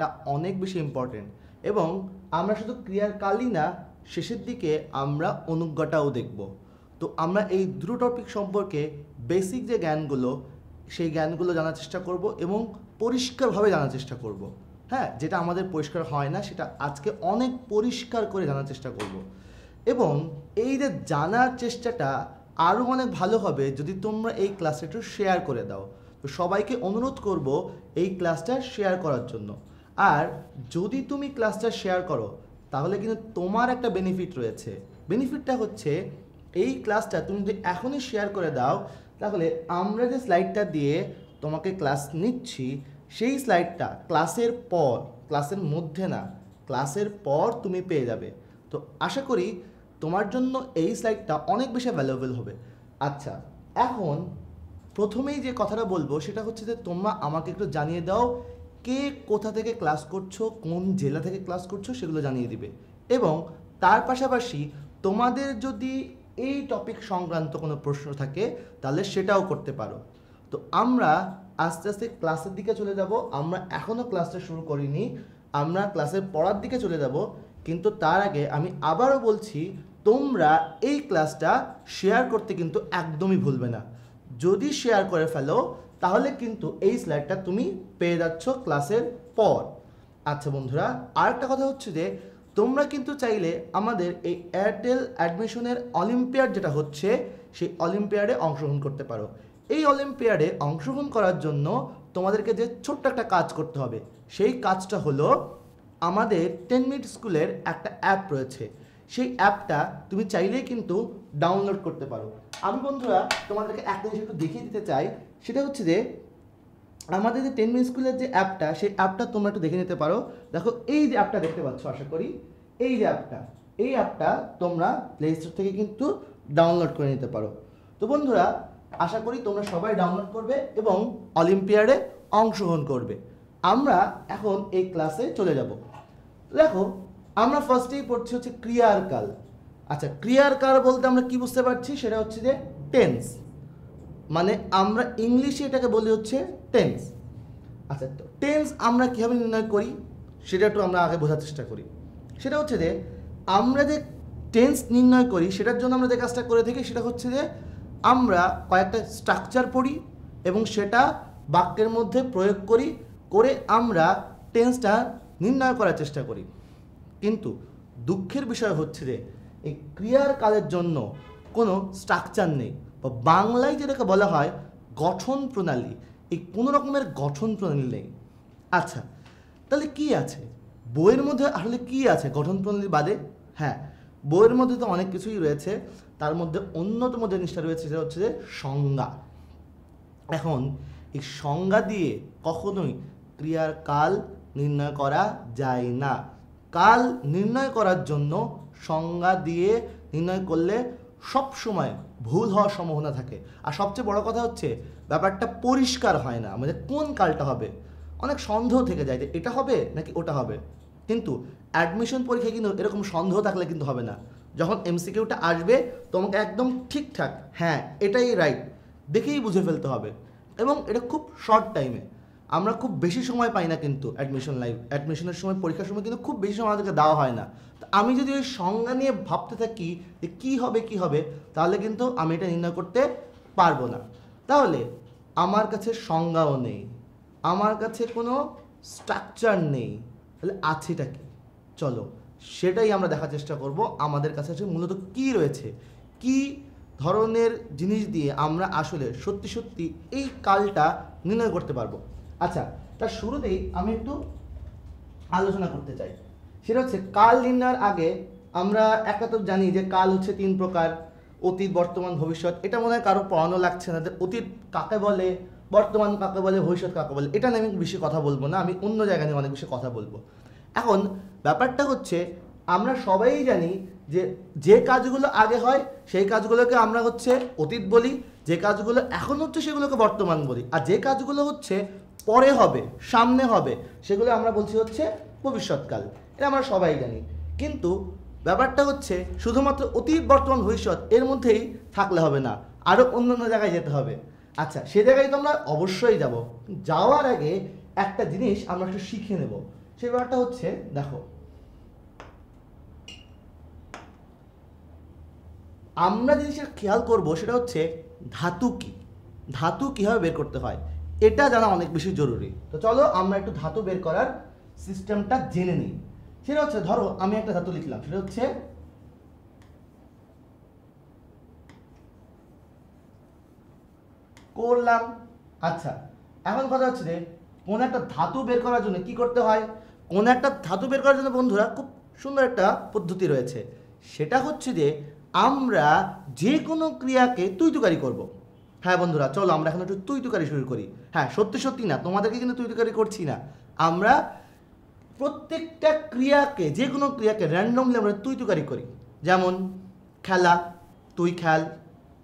তা অনেক বেশি ইম্পর্টেন্ট এবং আমরা শুধু ক্রিয়ার কালই না শেষের দিকে আমরা অনুজ্ঞাটাও দেখব তো আমরা এই দুটো টপিক সম্পর্কে বেসিক যে জ্ঞানগুলো সেই জ্ঞানগুলো জানার চেষ্টা করব এবং পরিষ্কারভাবে জানার চেষ্টা করব। হ্যাঁ যেটা আমাদের পরিষ্কার হয় না সেটা আজকে অনেক পরিষ্কার করে জানার চেষ্টা করব। এবং এই যে জানার চেষ্টাটা আরও অনেক ভালো হবে যদি তোমরা এই ক্লাসটা একটু শেয়ার করে দাও তো সবাইকে অনুরোধ করব এই ক্লাসটা শেয়ার করার জন্য আর যদি তুমি ক্লাসটা শেয়ার করো তাহলে কিন্তু তোমার একটা বেনিফিট রয়েছে বেনিফিটটা হচ্ছে এই ক্লাসটা তুমি যদি এখনই শেয়ার করে দাও তাহলে আমরা যে স্লাইডটা দিয়ে তোমাকে ক্লাস নিচ্ছি সেই স্লাইডটা ক্লাসের পর ক্লাসের মধ্যে না ক্লাসের পর তুমি পেয়ে যাবে তো আশা করি তোমার জন্য এই স্লাইডটা অনেক বেশি ভ্যালুয়েবল হবে আচ্ছা এখন প্রথমেই যে কথাটা বলবো সেটা হচ্ছে যে তোমরা আমাকে একটু জানিয়ে দাও কে কোথা থেকে ক্লাস করছো কোন জেলা থেকে ক্লাস করছো সেগুলো জানিয়ে দিবে এবং তার পাশাপাশি তোমাদের যদি এই টপিক সংক্রান্ত কোনো প্রশ্ন থাকে তাহলে সেটাও করতে পারো তো আমরা আস্তে আস্তে ক্লাসের দিকে চলে যাব আমরা এখনও ক্লাসটা শুরু করিনি আমরা ক্লাসের পড়ার দিকে চলে যাব কিন্তু তার আগে আমি আবারও বলছি তোমরা এই ক্লাসটা শেয়ার করতে কিন্তু একদমই ভুলবে না যদি শেয়ার করে ফেলো তাহলে কিন্তু এই স্লাইডটা তুমি পেয়ে যাচ্ছ ক্লাসের পর আচ্ছা বন্ধুরা আরেকটা কথা হচ্ছে যে তোমরা কিন্তু চাইলে আমাদের এই এয়ারটেল অ্যাডমিশনের অলিম্পিয়াড যেটা হচ্ছে সেই অলিম্পিয়াডে অংশগ্রহণ করতে পারো এই অলিম্পিয়াডে অংশগ্রহণ করার জন্য তোমাদেরকে যে ছোট্ট একটা কাজ করতে হবে সেই কাজটা হলো আমাদের টেন মিনিট স্কুলের একটা অ্যাপ রয়েছে সেই অ্যাপটা তুমি চাইলেই কিন্তু ডাউনলোড করতে পারো আমি বন্ধুরা তোমাদেরকে একটা জিনিস একটু দেখিয়ে দিতে চাই সেটা হচ্ছে যে আমাদের যে টেন মিন স্কুলের যে অ্যাপটা সেই অ্যাপটা তোমরা একটু দেখে নিতে পারো দেখো এই যে অ্যাপটা দেখতে পাচ্ছ আশা করি এই যে অ্যাপটা এই অ্যাপটা তোমরা প্লে স্টোর থেকে কিন্তু ডাউনলোড করে নিতে পারো তো বন্ধুরা আশা করি তোমরা সবাই ডাউনলোড করবে এবং অলিম্পিয়াডে অংশগ্রহণ করবে আমরা এখন এই ক্লাসে চলে যাব দেখো আমরা ফার্স্টেই পড়ছি হচ্ছে ক্রিয়ার কাল আচ্ছা ক্রিয়ার কাল বলতে আমরা কি বুঝতে পারছি সেটা হচ্ছে যে টেন্স মানে আমরা ইংলিশে এটাকে বলি হচ্ছে টেন্স আচ্ছা তো টেন্স আমরা কীভাবে নির্ণয় করি সেটা একটু আমরা আগে বোঝার চেষ্টা করি সেটা হচ্ছে যে আমরা যে টেন্স নির্ণয় করি সেটার জন্য আমরা যে কাজটা করে থাকি সেটা হচ্ছে যে আমরা কয়েকটা স্ট্রাকচার পড়ি এবং সেটা বাক্যের মধ্যে প্রয়োগ করি করে আমরা টেন্সটা নির্ণয় করার চেষ্টা করি কিন্তু দুঃখের বিষয় হচ্ছে যে এই ক্রিয়ার কাজের জন্য কোনো স্ট্রাকচার নেই বা বাংলায় যেটাকে বলা হয় গঠন প্রণালী এই কোনো রকমের গঠন প্রণালী নেই আচ্ছা তাহলে কি আছে বইয়ের মধ্যে আসলে কি আছে গঠন প্রণালী বাদে হ্যাঁ বইয়ের মধ্যে তো অনেক কিছুই রয়েছে তার মধ্যে অন্যতম জিনিসটা রয়েছে সেটা হচ্ছে যে সংজ্ঞা এখন এই সংজ্ঞা দিয়ে কখনোই ক্রিয়ার কাল নির্ণয় করা যায় না কাল নির্ণয় করার জন্য সংজ্ঞা দিয়ে নির্ণয় করলে সব সময় ভুল হওয়ার সম্ভাবনা থাকে আর সবচেয়ে বড় কথা হচ্ছে ব্যাপারটা পরিষ্কার হয় না আমাদের কোন কালটা হবে অনেক সন্দেহ থেকে যায় যে এটা হবে নাকি ওটা হবে কিন্তু অ্যাডমিশন পরীক্ষায় কিন্তু এরকম সন্দেহ থাকলে কিন্তু হবে না যখন এমসিকিউটা আসবে তোমাকে একদম ঠিকঠাক হ্যাঁ এটাই রাইট দেখেই বুঝে ফেলতে হবে এবং এটা খুব শর্ট টাইমে আমরা খুব বেশি সময় পাই না কিন্তু অ্যাডমিশন লাইফ অ্যাডমিশনের সময় পরীক্ষার সময় কিন্তু খুব বেশি সময় আমাদেরকে দেওয়া হয় না তো আমি যদি ওই সংজ্ঞা নিয়ে ভাবতে থাকি যে কী হবে কি হবে তাহলে কিন্তু আমি এটা নির্ণয় করতে পারবো না তাহলে আমার কাছে সংজ্ঞাও নেই আমার কাছে কোনো স্ট্রাকচার নেই তাহলে আছেটা কি চলো সেটাই আমরা দেখার চেষ্টা করব আমাদের কাছে মূলত কি রয়েছে কি ধরনের জিনিস দিয়ে আমরা আসলে সত্যি সত্যি এই কালটা নির্ণয় করতে পারবো আচ্ছা তার শুরুতেই আমি একটু আলোচনা করতে চাই সেটা হচ্ছে কাল নির্ণয়ের আগে আমরা তো জানি যে কাল হচ্ছে তিন প্রকার অতীত বর্তমান ভবিষ্যৎ এটা মনে হয় কারো পড়ানো লাগছে না যে অতীত কাকে বলে বর্তমান কাকে বলে ভবিষ্যৎ কাকে বলে এটা নিয়ে আমি বেশি কথা বলবো না আমি অন্য জায়গা নিয়ে অনেক বেশি কথা বলবো এখন ব্যাপারটা হচ্ছে আমরা সবাই জানি যে যে কাজগুলো আগে হয় সেই কাজগুলোকে আমরা হচ্ছে অতীত বলি যে কাজগুলো এখন হচ্ছে সেগুলোকে বর্তমান বলি আর যে কাজগুলো হচ্ছে পরে হবে সামনে হবে সেগুলো আমরা বলছি হচ্ছে ভবিষ্যৎকাল এটা আমরা সবাই জানি কিন্তু ব্যাপারটা হচ্ছে শুধুমাত্র অতীত বর্তমান ভবিষ্যৎ এর মধ্যেই থাকলে হবে না আরও অন্যান্য জায়গায় যেতে হবে আচ্ছা সে জায়গায় তো আমরা অবশ্যই যাব যাওয়ার আগে একটা জিনিস আমরা একটু শিখে নেব সে ব্যাপারটা হচ্ছে দেখো আমরা জিনিসের খেয়াল করব সেটা হচ্ছে ধাতু কি ধাতু কীভাবে বের করতে হয় এটা জানা অনেক বেশি জরুরি তো চলো আমরা একটু ধাতু বের করার সিস্টেমটা জেনে নিই সেটা হচ্ছে ধরো আমি একটা ধাতু লিখলাম সেটা হচ্ছে করলাম আচ্ছা এখন কথা হচ্ছে যে কোনো একটা ধাতু বের করার জন্য কি করতে হয় কোন একটা ধাতু বের করার জন্য বন্ধুরা খুব সুন্দর একটা পদ্ধতি রয়েছে সেটা হচ্ছে যে আমরা যে কোনো ক্রিয়াকে তুই তুকারি করবো হ্যাঁ বন্ধুরা চলো আমরা এখন একটু তুইতুকারি শুরু করি হ্যাঁ সত্যি সত্যি না তোমাদেরকে কিন্তু তুইতুকারি করছি না আমরা প্রত্যেকটা ক্রিয়াকে যে কোনো ক্রিয়াকে র্যান্ডমলি আমরা তুই তুকারি করি যেমন খেলা তুই খেল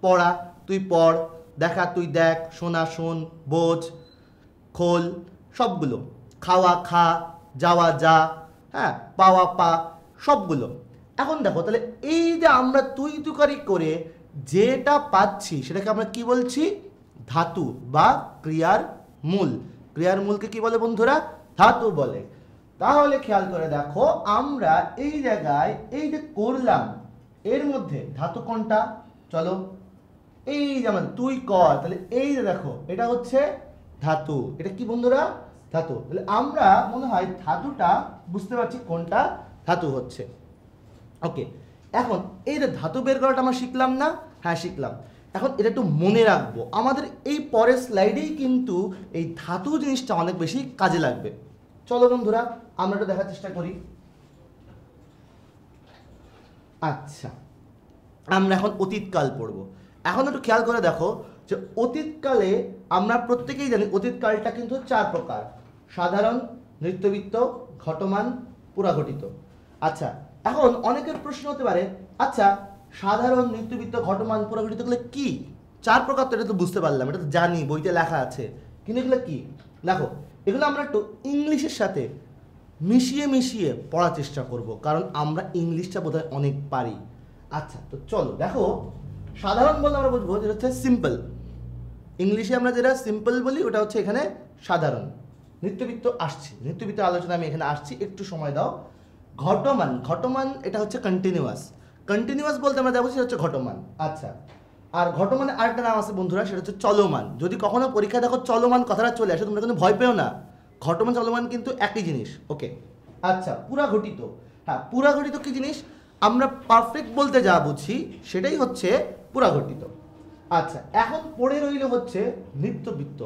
পড়া তুই পড় দেখা তুই দেখ শোনা শোন বোঝ খোল সবগুলো খাওয়া খা যাওয়া যা হ্যাঁ পাওয়া পা সবগুলো এখন দেখো তাহলে এই যে আমরা তুই তুকারি করে যেটা পাচ্ছি সেটাকে আমরা কি বলছি ধাতু বা ক্রিয়ার মূল ক্রিয়ার মূলকে কি বলে বন্ধুরা ধাতু বলে তাহলে খেয়াল করে দেখো আমরা এই জায়গায় এই যে করলাম এর মধ্যে ধাতু কোনটা চলো এই যেমন তুই কর তাহলে এই যে দেখো এটা হচ্ছে ধাতু এটা কি বন্ধুরা ধাতু তাহলে আমরা মনে হয় ধাতুটা বুঝতে পারছি কোনটা ধাতু হচ্ছে ওকে এখন এই যে ধাতু বের করাটা আমরা শিখলাম না হ্যাঁ শিখলাম এখন এটা একটু মনে রাখবো আমাদের এই পরের স্লাইডেই কিন্তু এই ধাতু জিনিসটা অনেক বেশি কাজে লাগবে চলো বন্ধুরা আমরা একটু দেখার চেষ্টা করি আচ্ছা আমরা এখন অতীতকাল পড়ব এখন একটু খেয়াল করে দেখো যে অতীতকালে আমরা প্রত্যেকেই জানি অতীতকালটা কিন্তু চার প্রকার সাধারণ নৃত্যবিত্ত ঘটমান পুরাঘটিত আচ্ছা এখন অনেকের প্রশ্ন হতে পারে আচ্ছা সাধারণ নৃত্যবিত্ত ঘটমান করলে কি চার প্রকার তো এটা তো বুঝতে পারলাম এটা তো জানি বইতে লেখা আছে কিন্তু এগুলো কি দেখো এগুলো আমরা একটু ইংলিশের সাথে মিশিয়ে মিশিয়ে পড়ার চেষ্টা করব কারণ আমরা ইংলিশটা বোধহয় অনেক পারি আচ্ছা তো চলো দেখো সাধারণ বলতে আমরা বুঝবো যেটা হচ্ছে সিম্পল ইংলিশে আমরা যেটা সিম্পল বলি ওটা হচ্ছে এখানে সাধারণ নৃত্যবিত্ত আসছি নৃত্যবিত্ত আলোচনা আমি এখানে আসছি একটু সময় দাও ঘটমান ঘটমান এটা হচ্ছে কন্টিনিউয়াস কন্টিনিউয়াস বলতে আমরা দেখো সেটা হচ্ছে ঘটমান আচ্ছা আর ঘটমানের আরেকটা নাম আছে বন্ধুরা সেটা হচ্ছে চলমান যদি কখনো পরীক্ষা দেখো চলমান কথাটা চলে আসে তোমরা কিন্তু ভয় পেও না ঘটমান চলমান কিন্তু একই জিনিস ওকে আচ্ছা পুরা ঘটিত হ্যাঁ পুরা ঘটিত কী জিনিস আমরা পারফেক্ট বলতে যা বুঝি সেটাই হচ্ছে পুরা ঘটিত আচ্ছা এখন পড়ে রইল হচ্ছে নিত্যবৃত্ত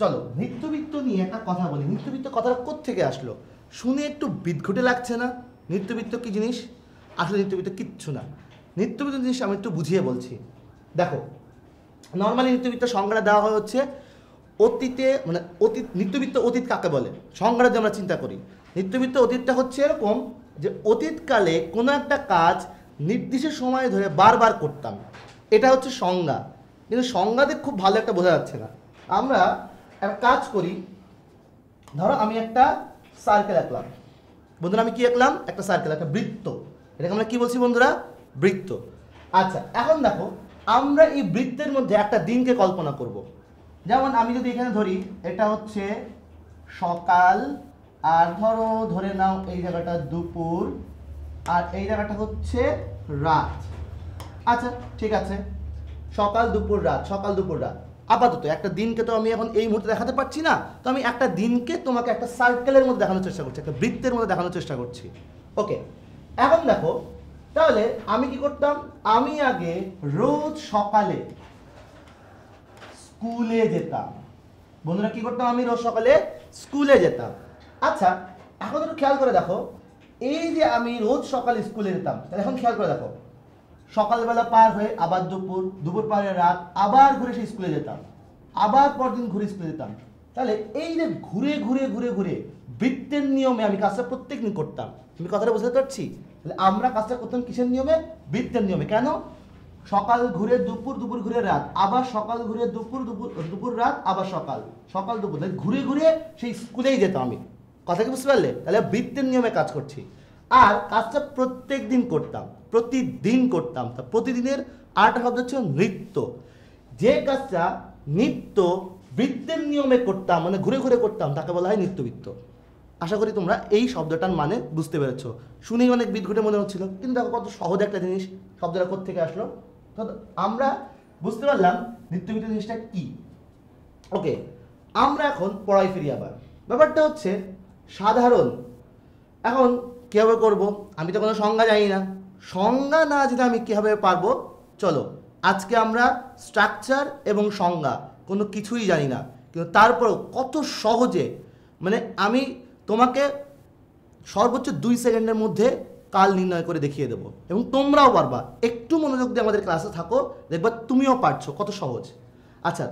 চলো নিত্যবৃত্ত নিয়ে একটা কথা বলি নিত্যবৃত্ত কথাটা কোথেকে আসলো শুনে একটু বিদঘটে লাগছে না নৃত্যবৃত্ত কী জিনিস আসলে নৃত্যবৃত্ত কিচ্ছু না নৃত্যবৃত্ত জিনিস আমি একটু বুঝিয়ে বলছি দেখো নর্মালি নৃত্যবৃত্ত সংজ্ঞা দেওয়া হয় হচ্ছে অতীতে মানে অতীত নৃত্যবৃত্ত অতীত কাকে বলে সংজ্ঞা যদি আমরা চিন্তা করি নৃত্যবৃত্ত অতীতটা হচ্ছে এরকম যে অতীতকালে কোনো একটা কাজ নির্দিষ্ট সময় ধরে বারবার করতাম এটা হচ্ছে সংজ্ঞা কিন্তু সংজ্ঞাতে খুব ভালো একটা বোঝা যাচ্ছে না আমরা একটা কাজ করি ধরো আমি একটা সার্কেল আঁকলাম বন্ধুরা আমি কি আঁকলাম একটা সার্কেল একটা বৃত্ত এটাকে আমরা কি বলছি বন্ধুরা বৃত্ত আচ্ছা এখন দেখো আমরা এই বৃত্তের মধ্যে একটা দিনকে কল্পনা করব। যেমন আমি যদি এখানে ধরি এটা হচ্ছে সকাল আর ধরো ধরে নাও এই জায়গাটা দুপুর আর এই জায়গাটা হচ্ছে রাত আচ্ছা ঠিক আছে সকাল দুপুর রাত সকাল দুপুর রাত আপাতত একটা দিনকে তো আমি এখন এই মুহূর্তে দেখাতে পারছি না তো আমি একটা দিনকে তোমাকে একটা সার্কেলের মধ্যে দেখানোর চেষ্টা করছি একটা বৃত্তের মধ্যে দেখানোর চেষ্টা করছি ওকে এখন দেখো তাহলে আমি কি করতাম আমি আগে রোজ সকালে স্কুলে যেতাম বন্ধুরা কি করতাম আমি রোজ সকালে স্কুলে যেতাম আচ্ছা এখন একটু খেয়াল করে দেখো এই যে আমি রোজ সকালে স্কুলে যেতাম তাহলে এখন খেয়াল করে দেখো সকালবেলা পার হয়ে আবার দুপুর দুপুর পার হয়ে রাত আবার ঘুরে সেই স্কুলে যেতাম আবার পরদিন ঘুরে স্কুলে যেতাম তাহলে এই যে ঘুরে ঘুরে ঘুরে ঘুরে বৃত্তের নিয়মে আমি কাজটা প্রত্যেক দিন করতাম তুমি কথাটা বুঝতে পারছি তাহলে আমরা কাজটা করতাম কিসের নিয়মে বৃত্তের নিয়মে কেন সকাল ঘুরে দুপুর দুপুর ঘুরে রাত আবার সকাল ঘুরে দুপুর দুপুর দুপুর রাত আবার সকাল সকাল দুপুর তাহলে ঘুরে ঘুরে সেই স্কুলেই যেতাম আমি কথা কি বুঝতে পারলে তাহলে বৃত্তের নিয়মে কাজ করছি আর কাজটা প্রত্যেক দিন করতাম প্রতিদিন করতাম তা প্রতিদিনের আর্ট শব্দ হচ্ছে নৃত্য যে কাজটা নৃত্য বৃত্তের নিয়মে করতাম মানে ঘুরে ঘুরে করতাম তাকে বলা হয় নৃত্যবৃত্ত আশা করি তোমরা এই শব্দটার মানে বুঝতে পেরেছ শুনেই অনেক বিদঘুটে মনে হচ্ছিল কিন্তু দেখো কত সহজ একটা জিনিস শব্দটা থেকে আসলো আমরা বুঝতে পারলাম নৃত্যবৃত্ত জিনিসটা কি ওকে আমরা এখন পড়াই ফিরি আবার ব্যাপারটা হচ্ছে সাধারণ এখন কীভাবে করব আমি তো কোনো সংজ্ঞা জানি না সংজ্ঞা না জানলে আমি কীভাবে পারবো চলো আজকে আমরা স্ট্রাকচার এবং সংজ্ঞা কোনো কিছুই জানি না কিন্তু তারপরেও কত সহজে মানে আমি তোমাকে সর্বোচ্চ দুই সেকেন্ডের মধ্যে কাল নির্ণয় করে দেখিয়ে দেবো এবং তোমরাও পারবা একটু মনোযোগ দিয়ে আমাদের ক্লাসে থাকো দেখবা তুমিও পারছো কত সহজ আচ্ছা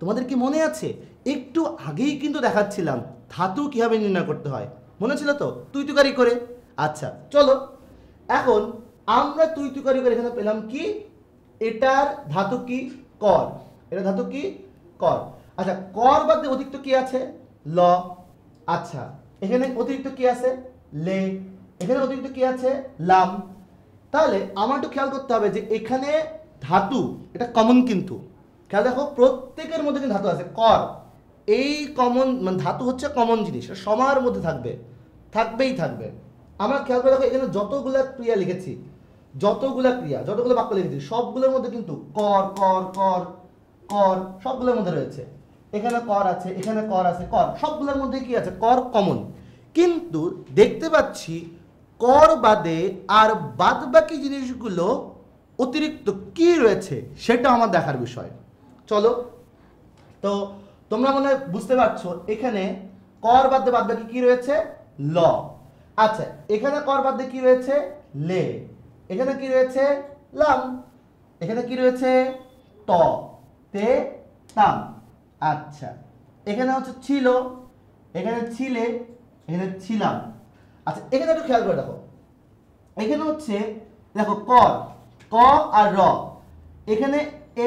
তোমাদের কি মনে আছে একটু আগেই কিন্তু দেখাচ্ছিলাম ধাতু কীভাবে নির্ণয় করতে হয় মনে ছিল তো তুই তুকারি করে আচ্ছা চলো এখন আমরা তুই তুকারি করে এখানে পেলাম কি এটার ধাতু কি কর এটা ধাতু কি কর আচ্ছা কর বাদে অতিরিক্ত কি আছে ল আচ্ছা এখানে অতিরিক্ত কি আছে লে এখানে অতিরিক্ত কি আছে লাম তাহলে আমার একটু খেয়াল করতে হবে যে এখানে ধাতু এটা কমন কিন্তু খেয়াল দেখো প্রত্যেকের মধ্যে কিন্তু ধাতু আছে কর এই কমন মানে ধাতু হচ্ছে কমন জিনিস সবার মধ্যে থাকবে থাকবেই থাকবে আমার খেয়াল করে দেখো এখানে যতগুলো ক্রিয়া লিখেছি যতগুলা ক্রিয়া যতগুলো বাক্য লিখেছি সবগুলোর মধ্যে কিন্তু কর কর কর কর সবগুলোর মধ্যে রয়েছে এখানে কর আছে এখানে কর আছে কর সবগুলোর মধ্যে কি আছে কর কমন কিন্তু দেখতে পাচ্ছি কর বাদে আর বাদ বাকি জিনিসগুলো অতিরিক্ত কি রয়েছে সেটা আমার দেখার বিষয় চলো তো তোমরা মনে বুঝতে পারছো এখানে কর বাদে বাদ বাকি কি রয়েছে ল আচ্ছা এখানে কর বাদে কি রয়েছে লে এখানে কি রয়েছে লাম এখানে কি রয়েছে ত তে তাম আচ্ছা এখানে হচ্ছে ছিল এখানে ছিলে এখানে ছিলাম আচ্ছা এখানে একটু খেয়াল করে দেখো এখানে হচ্ছে দেখো ক ক আর র এখানে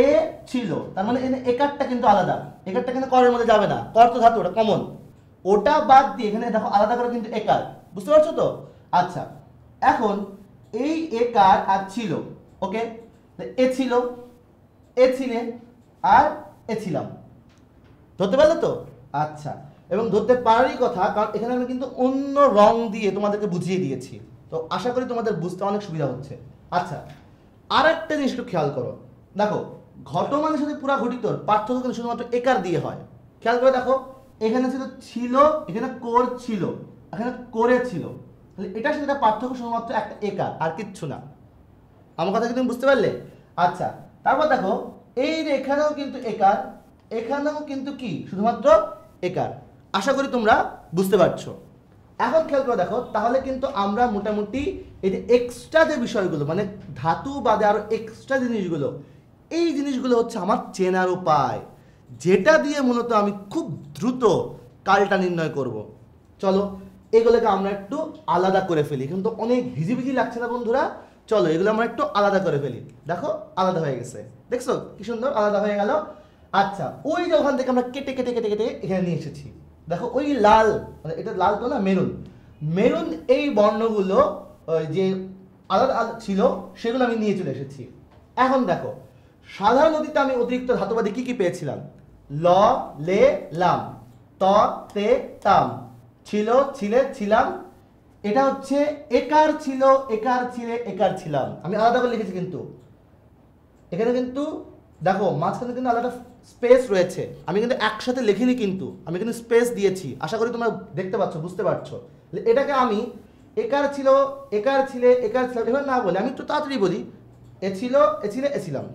এ ছিল তার মানে এখানে একারটা কিন্তু আলাদা একারটা কিন্তু করের মধ্যে যাবে না কর তো ধাতু ওটা কমন ওটা বাদ দিয়ে এখানে দেখো আলাদা করে কিন্তু একার বুঝতে পারছো তো আচ্ছা এখন এই এ কার আর ছিল ওকে এ ছিল এ ছিলে আর এ ছিলাম ধরতে পারলে তো আচ্ছা এবং ধরতে পারারই কথা কারণ এখানে আমি কিন্তু অন্য রং দিয়ে তোমাদেরকে বুঝিয়ে দিয়েছি তো আশা করি তোমাদের বুঝতে অনেক সুবিধা হচ্ছে আচ্ছা আর একটা জিনিস একটু খেয়াল করো দেখো ঘটমানের সাথে পুরা ঘটিতর পার্থক্য কিন্তু শুধুমাত্র একার দিয়ে হয় খেয়াল করে দেখো এখানে শুধু ছিল এখানে কর ছিল এখানে করে ছিল তাহলে এটার সাথে পার্থক্য শুধুমাত্র একটা একা আর কিচ্ছু না আমার কথা কি তুমি বুঝতে পারলে আচ্ছা তারপর দেখো এই যে এখানেও কিন্তু একার এখানেও কিন্তু কি শুধুমাত্র একার আশা করি তোমরা বুঝতে পারছো এখন খেয়াল করে দেখো তাহলে কিন্তু আমরা মোটামুটি এই যে এক্সট্রা যে বিষয়গুলো মানে ধাতু বাদে আরও এক্সট্রা জিনিসগুলো এই জিনিসগুলো হচ্ছে আমার চেনার উপায় যেটা দিয়ে মূলত আমি খুব দ্রুত কালটা নির্ণয় করব চলো এগুলোকে আমরা একটু আলাদা করে ফেলি কিন্তু অনেক ভিজিভিজি লাগছে না বন্ধুরা চলো এগুলো আমরা একটু আলাদা করে ফেলি দেখো আলাদা হয়ে গেছে দেখছো কি সুন্দর আলাদা হয়ে গেল আচ্ছা ওই যে ওখান থেকে আমরা কেটে কেটে কেটে কেটে এখানে নিয়ে এসেছি দেখো ওই লাল মানে এটা লাল তো না মেরুন মেরুন এই বর্ণগুলো যে আলাদা আলাদা ছিল সেগুলো আমি নিয়ে চলে এসেছি এখন দেখো সাধারণ নদীতে আমি অতিরিক্ত ধাতুবাদী কি কি পেয়েছিলাম ল লে লাম ত তে তাম ছিল ছিলে ছিলাম এটা হচ্ছে একার ছিল একার ছিলে একার ছিলাম আমি আলাদা করে লিখেছি কিন্তু এখানে কিন্তু দেখো মাঝখানে কিন্তু আলাদা স্পেস রয়েছে আমি কিন্তু একসাথে লিখিনি কিন্তু আমি কিন্তু স্পেস দিয়েছি আশা করি তোমরা দেখতে পাচ্ছ বুঝতে পারছো এটাকে আমি একার ছিল একার ছিলে একার ছিলাম এভাবে না বলে আমি একটু তাড়াতাড়ি বলি এ ছিল এ ছিলে এ ছিলাম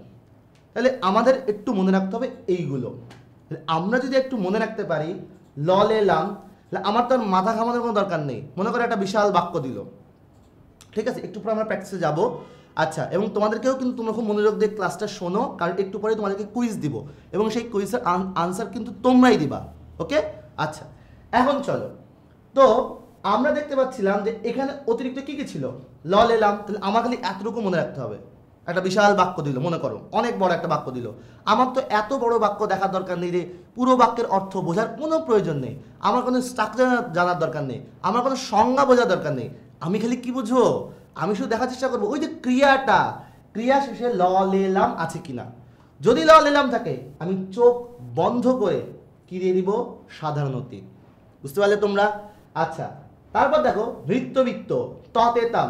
তাহলে আমাদের একটু মনে রাখতে হবে এইগুলো আমরা যদি একটু মনে রাখতে পারি ল লেলাম আমার তো আর মাথা ঘামানোর কোনো দরকার নেই মনে করে একটা বিশাল বাক্য দিল ঠিক আছে একটু পরে আমরা প্র্যাকটিসে যাব আচ্ছা এবং তোমাদেরকেও কিন্তু তোমরা খুব মনোযোগ দিয়ে ক্লাসটা শোনো কারণ একটু পরে তোমাদেরকে কুইজ দিব এবং সেই কুইজের আনসার কিন্তু তোমরাই দিবা ওকে আচ্ছা এখন চলো তো আমরা দেখতে পাচ্ছিলাম যে এখানে অতিরিক্ত কী কী ছিল ল এলাম তাহলে আমার খালি এতটুকু মনে রাখতে হবে একটা বিশাল বাক্য দিল মনে করো অনেক বড় একটা বাক্য দিল আমার তো এত বড় বাক্য দেখার দরকার নেই রে পুরো বাক্যের অর্থ বোঝার কোনো প্রয়োজন নেই আমার কোনো স্ট্রাকচার জানার দরকার নেই আমার কোনো সংজ্ঞা বোঝার দরকার নেই আমি খালি কি বুঝো আমি শুধু দেখার চেষ্টা করবো ওই যে ক্রিয়াটা ক্রিয়া শেষে ল লেলাম আছে কিনা যদি ল লেলাম থাকে আমি চোখ বন্ধ করে কি দিয়ে দিব সাধারণ অতীত বুঝতে পারলে তোমরা আচ্ছা তারপর দেখো নৃত্যবিত্ত ততেতাম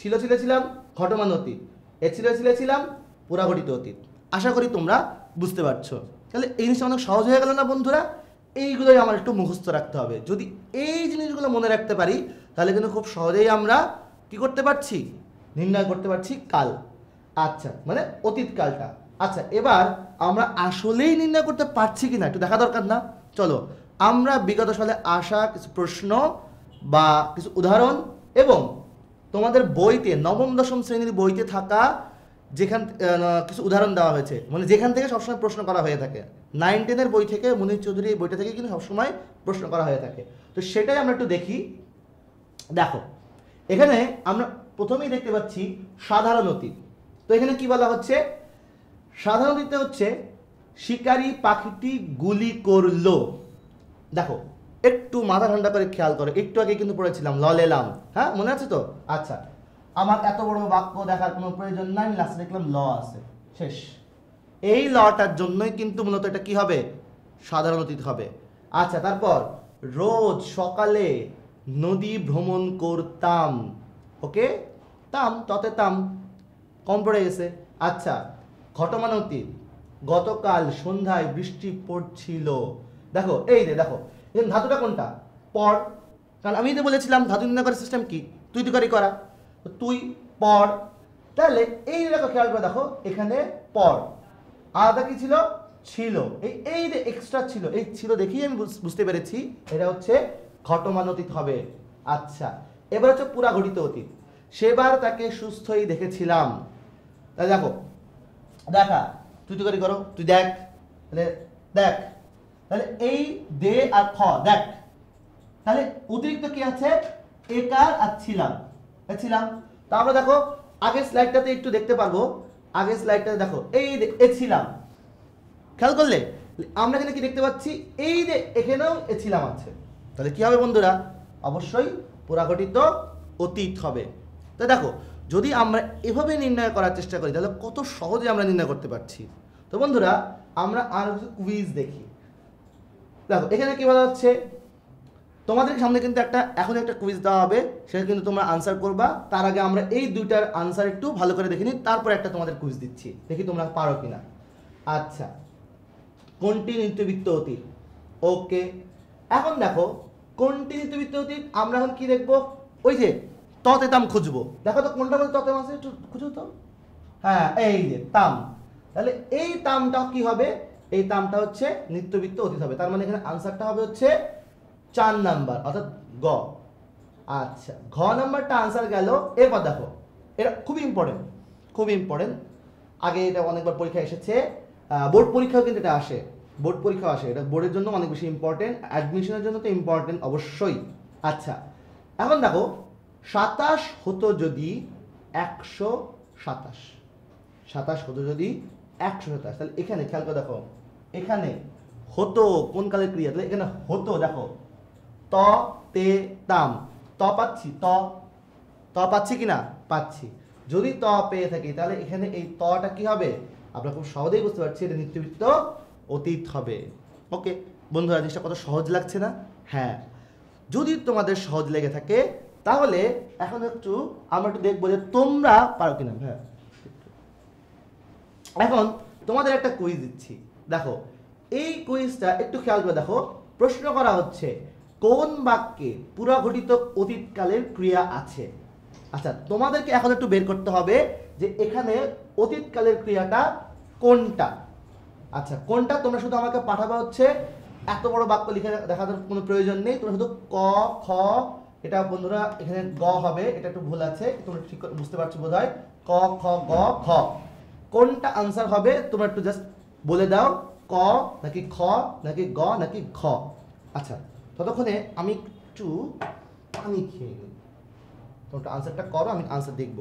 ছিল ছিল ছিলাম ঘটমান অতীত এ ছিল ছিলেছিলাম পুরা ঘটিত অতীত আশা করি তোমরা বুঝতে পারছো তাহলে এই জিনিসটা অনেক সহজ হয়ে গেল না বন্ধুরা এইগুলোই আমার একটু মুখস্থ রাখতে হবে যদি এই জিনিসগুলো মনে রাখতে পারি তাহলে কিন্তু খুব সহজেই আমরা কি করতে পারছি নির্ণয় করতে পারছি কাল আচ্ছা মানে অতীত কালটা আচ্ছা এবার আমরা আসলেই নির্ণয় করতে পারছি কি না একটু দেখা দরকার না চলো আমরা বিগত সালে আসা কিছু প্রশ্ন বা কিছু উদাহরণ এবং তোমাদের বইতে নবম দশম শ্রেণীর বইতে থাকা যেখান কিছু উদাহরণ দেওয়া হয়েছে মানে যেখান থেকে সবসময় প্রশ্ন করা হয়ে থাকে নাইন টেনের বই থেকে মুনির চৌধুরী এই বইটা থেকে কিন্তু সবসময় প্রশ্ন করা হয়ে থাকে তো সেটাই আমরা একটু দেখি দেখো এখানে আমরা প্রথমেই দেখতে পাচ্ছি সাধারণ অতীত তো এখানে কি বলা হচ্ছে সাধারণ অতীতে হচ্ছে শিকারী পাখিটি গুলি করলো দেখো একটু মাথা ঠান্ডা করে খেয়াল করে একটু আগে কিন্তু পড়েছিলাম ললেলাম হ্যাঁ মনে আছে তো আচ্ছা আমার এত বড় বাক্য দেখার কোনো প্রয়োজন নাই আমি লাস্টে দেখলাম ল আছে শেষ এই লটার জন্যই কিন্তু মূলত এটা কি হবে সাধারণ অতীত হবে আচ্ছা তারপর রোজ সকালে নদী ভ্রমণ করতাম ওকে তাম ততে তাম কম পড়ে গেছে আচ্ছা ঘটমান অতীত গতকাল সন্ধ্যায় বৃষ্টি পড়ছিল দেখো এই রে দেখো দেন ধাতুটা কোনটা পর কারণ আমি তো বলেছিলাম ধাতু নির্ণয় করার সিস্টেম কি তুই করি করা তুই পর তাহলে এই রকম খেয়াল করে দেখো এখানে পর আলাদা কি ছিল ছিল এই এই যে এক্সট্রা ছিল এই ছিল দেখি আমি বুঝতে পেরেছি এটা হচ্ছে ঘটমান অতীত হবে আচ্ছা এবার হচ্ছে পুরা ঘটিত অতীত সেবার তাকে সুস্থই দেখেছিলাম তাহলে দেখো দেখা তুই করি করো তুই দেখ তাহলে দেখ তাহলে এই দে আর খ দেখ তাহলে অতিরিক্ত কি আছে একার আর ছিলাম ছিলাম তা আমরা দেখো আগের স্লাইডটাতে একটু দেখতে পারবো আগের স্লাইডটাতে দেখো এই এ ছিলাম খেয়াল করলে আমরা এখানে কি দেখতে পাচ্ছি এই যে এখানেও এ ছিলাম আছে তাহলে কি হবে বন্ধুরা অবশ্যই পুরাগঠিত অতীত হবে তো দেখো যদি আমরা এভাবে নির্ণয় করার চেষ্টা করি তাহলে কত সহজে আমরা নির্ণয় করতে পারছি তো বন্ধুরা আমরা আর কিছু কুইজ দেখি দেখো এখানে কী বলা হচ্ছে তোমাদের সামনে কিন্তু একটা এখন একটা কুইজ দেওয়া হবে সেটা কিন্তু তোমরা আনসার করবা তার আগে আমরা এই দুইটার আনসার একটু ভালো করে দেখে নিই তারপর একটা তোমাদের কুইজ দিচ্ছি দেখি তোমরা পারো কিনা আচ্ছা কোনটি নিত্যবৃত্ত অতীত ওকে এখন দেখো কোনটি নিত্যবৃত্ত অতীত আমরা এখন কি দেখব ওই যে ততে তাম খুঁজবো দেখো তো কোনটা বলে ততে মাসে একটু খুঁজো তো হ্যাঁ এই যে তাম তাহলে এই তামটা কি হবে এই তামটা হচ্ছে নিত্যবৃত্ত অতীত হবে তার মানে এখানে আনসারটা হবে হচ্ছে চার নাম্বার অর্থাৎ গ আচ্ছা ঘ নাম্বারটা আনসার গেল এরপর দেখো এটা খুবই ইম্পর্টেন্ট খুব ইম্পর্টেন্ট আগে এটা অনেকবার পরীক্ষা এসেছে বোর্ড পরীক্ষাও কিন্তু এটা আসে বোর্ড পরীক্ষাও আসে এটা বোর্ডের জন্য অনেক বেশি ইম্পর্টেন্ট অ্যাডমিশনের জন্য তো ইম্পর্টেন্ট অবশ্যই আচ্ছা এখন দেখো সাতাশ হতো যদি একশো সাতাশ সাতাশ হতো যদি একশো সাতাশ তাহলে এখানে খেয়াল করে দেখো এখানে হতো কোন কালের ক্রিয়া তাহলে এখানে হতো দেখো ত তে তাম ত পাচ্ছি ত ত পাচ্ছি কিনা পাচ্ছি যদি ত পেয়ে থাকি তাহলে এখানে এই তটা কি হবে আমরা খুব সহজেই বুঝতে পারছি এটা নিত্যবৃত্ত অতীত হবে ওকে বন্ধুরা জিনিসটা কত সহজ লাগছে না হ্যাঁ যদি তোমাদের সহজ লেগে থাকে তাহলে এখন একটু আমরা একটু দেখবো যে তোমরা পারো কিনা হ্যাঁ এখন তোমাদের একটা কুইজ দিচ্ছি দেখো এই কুইজটা একটু খেয়াল করে দেখো প্রশ্ন করা হচ্ছে কোন বাক্যে পুরাঘটিত অতীতকালের ক্রিয়া আছে আচ্ছা তোমাদেরকে এখন একটু বের করতে হবে যে এখানে অতীতকালের ক্রিয়াটা কোনটা আচ্ছা কোনটা তোমরা শুধু আমাকে পাঠাবা হচ্ছে এত বড় বাক্য লিখে দেখার কোনো প্রয়োজন নেই তোমরা শুধু ক খ এটা বন্ধুরা এখানে গ হবে এটা একটু ভুল আছে তোমরা ঠিক বুঝতে পারছো বোধ হয় ক খ গ খ কোনটা আনসার হবে তোমরা একটু জাস্ট বলে দাও ক নাকি খ নাকি গ নাকি খ আচ্ছা ততক্ষণে আমি একটু পানি খেয়ে নিই তোমরা আনসারটা করো আমি আনসার দেখব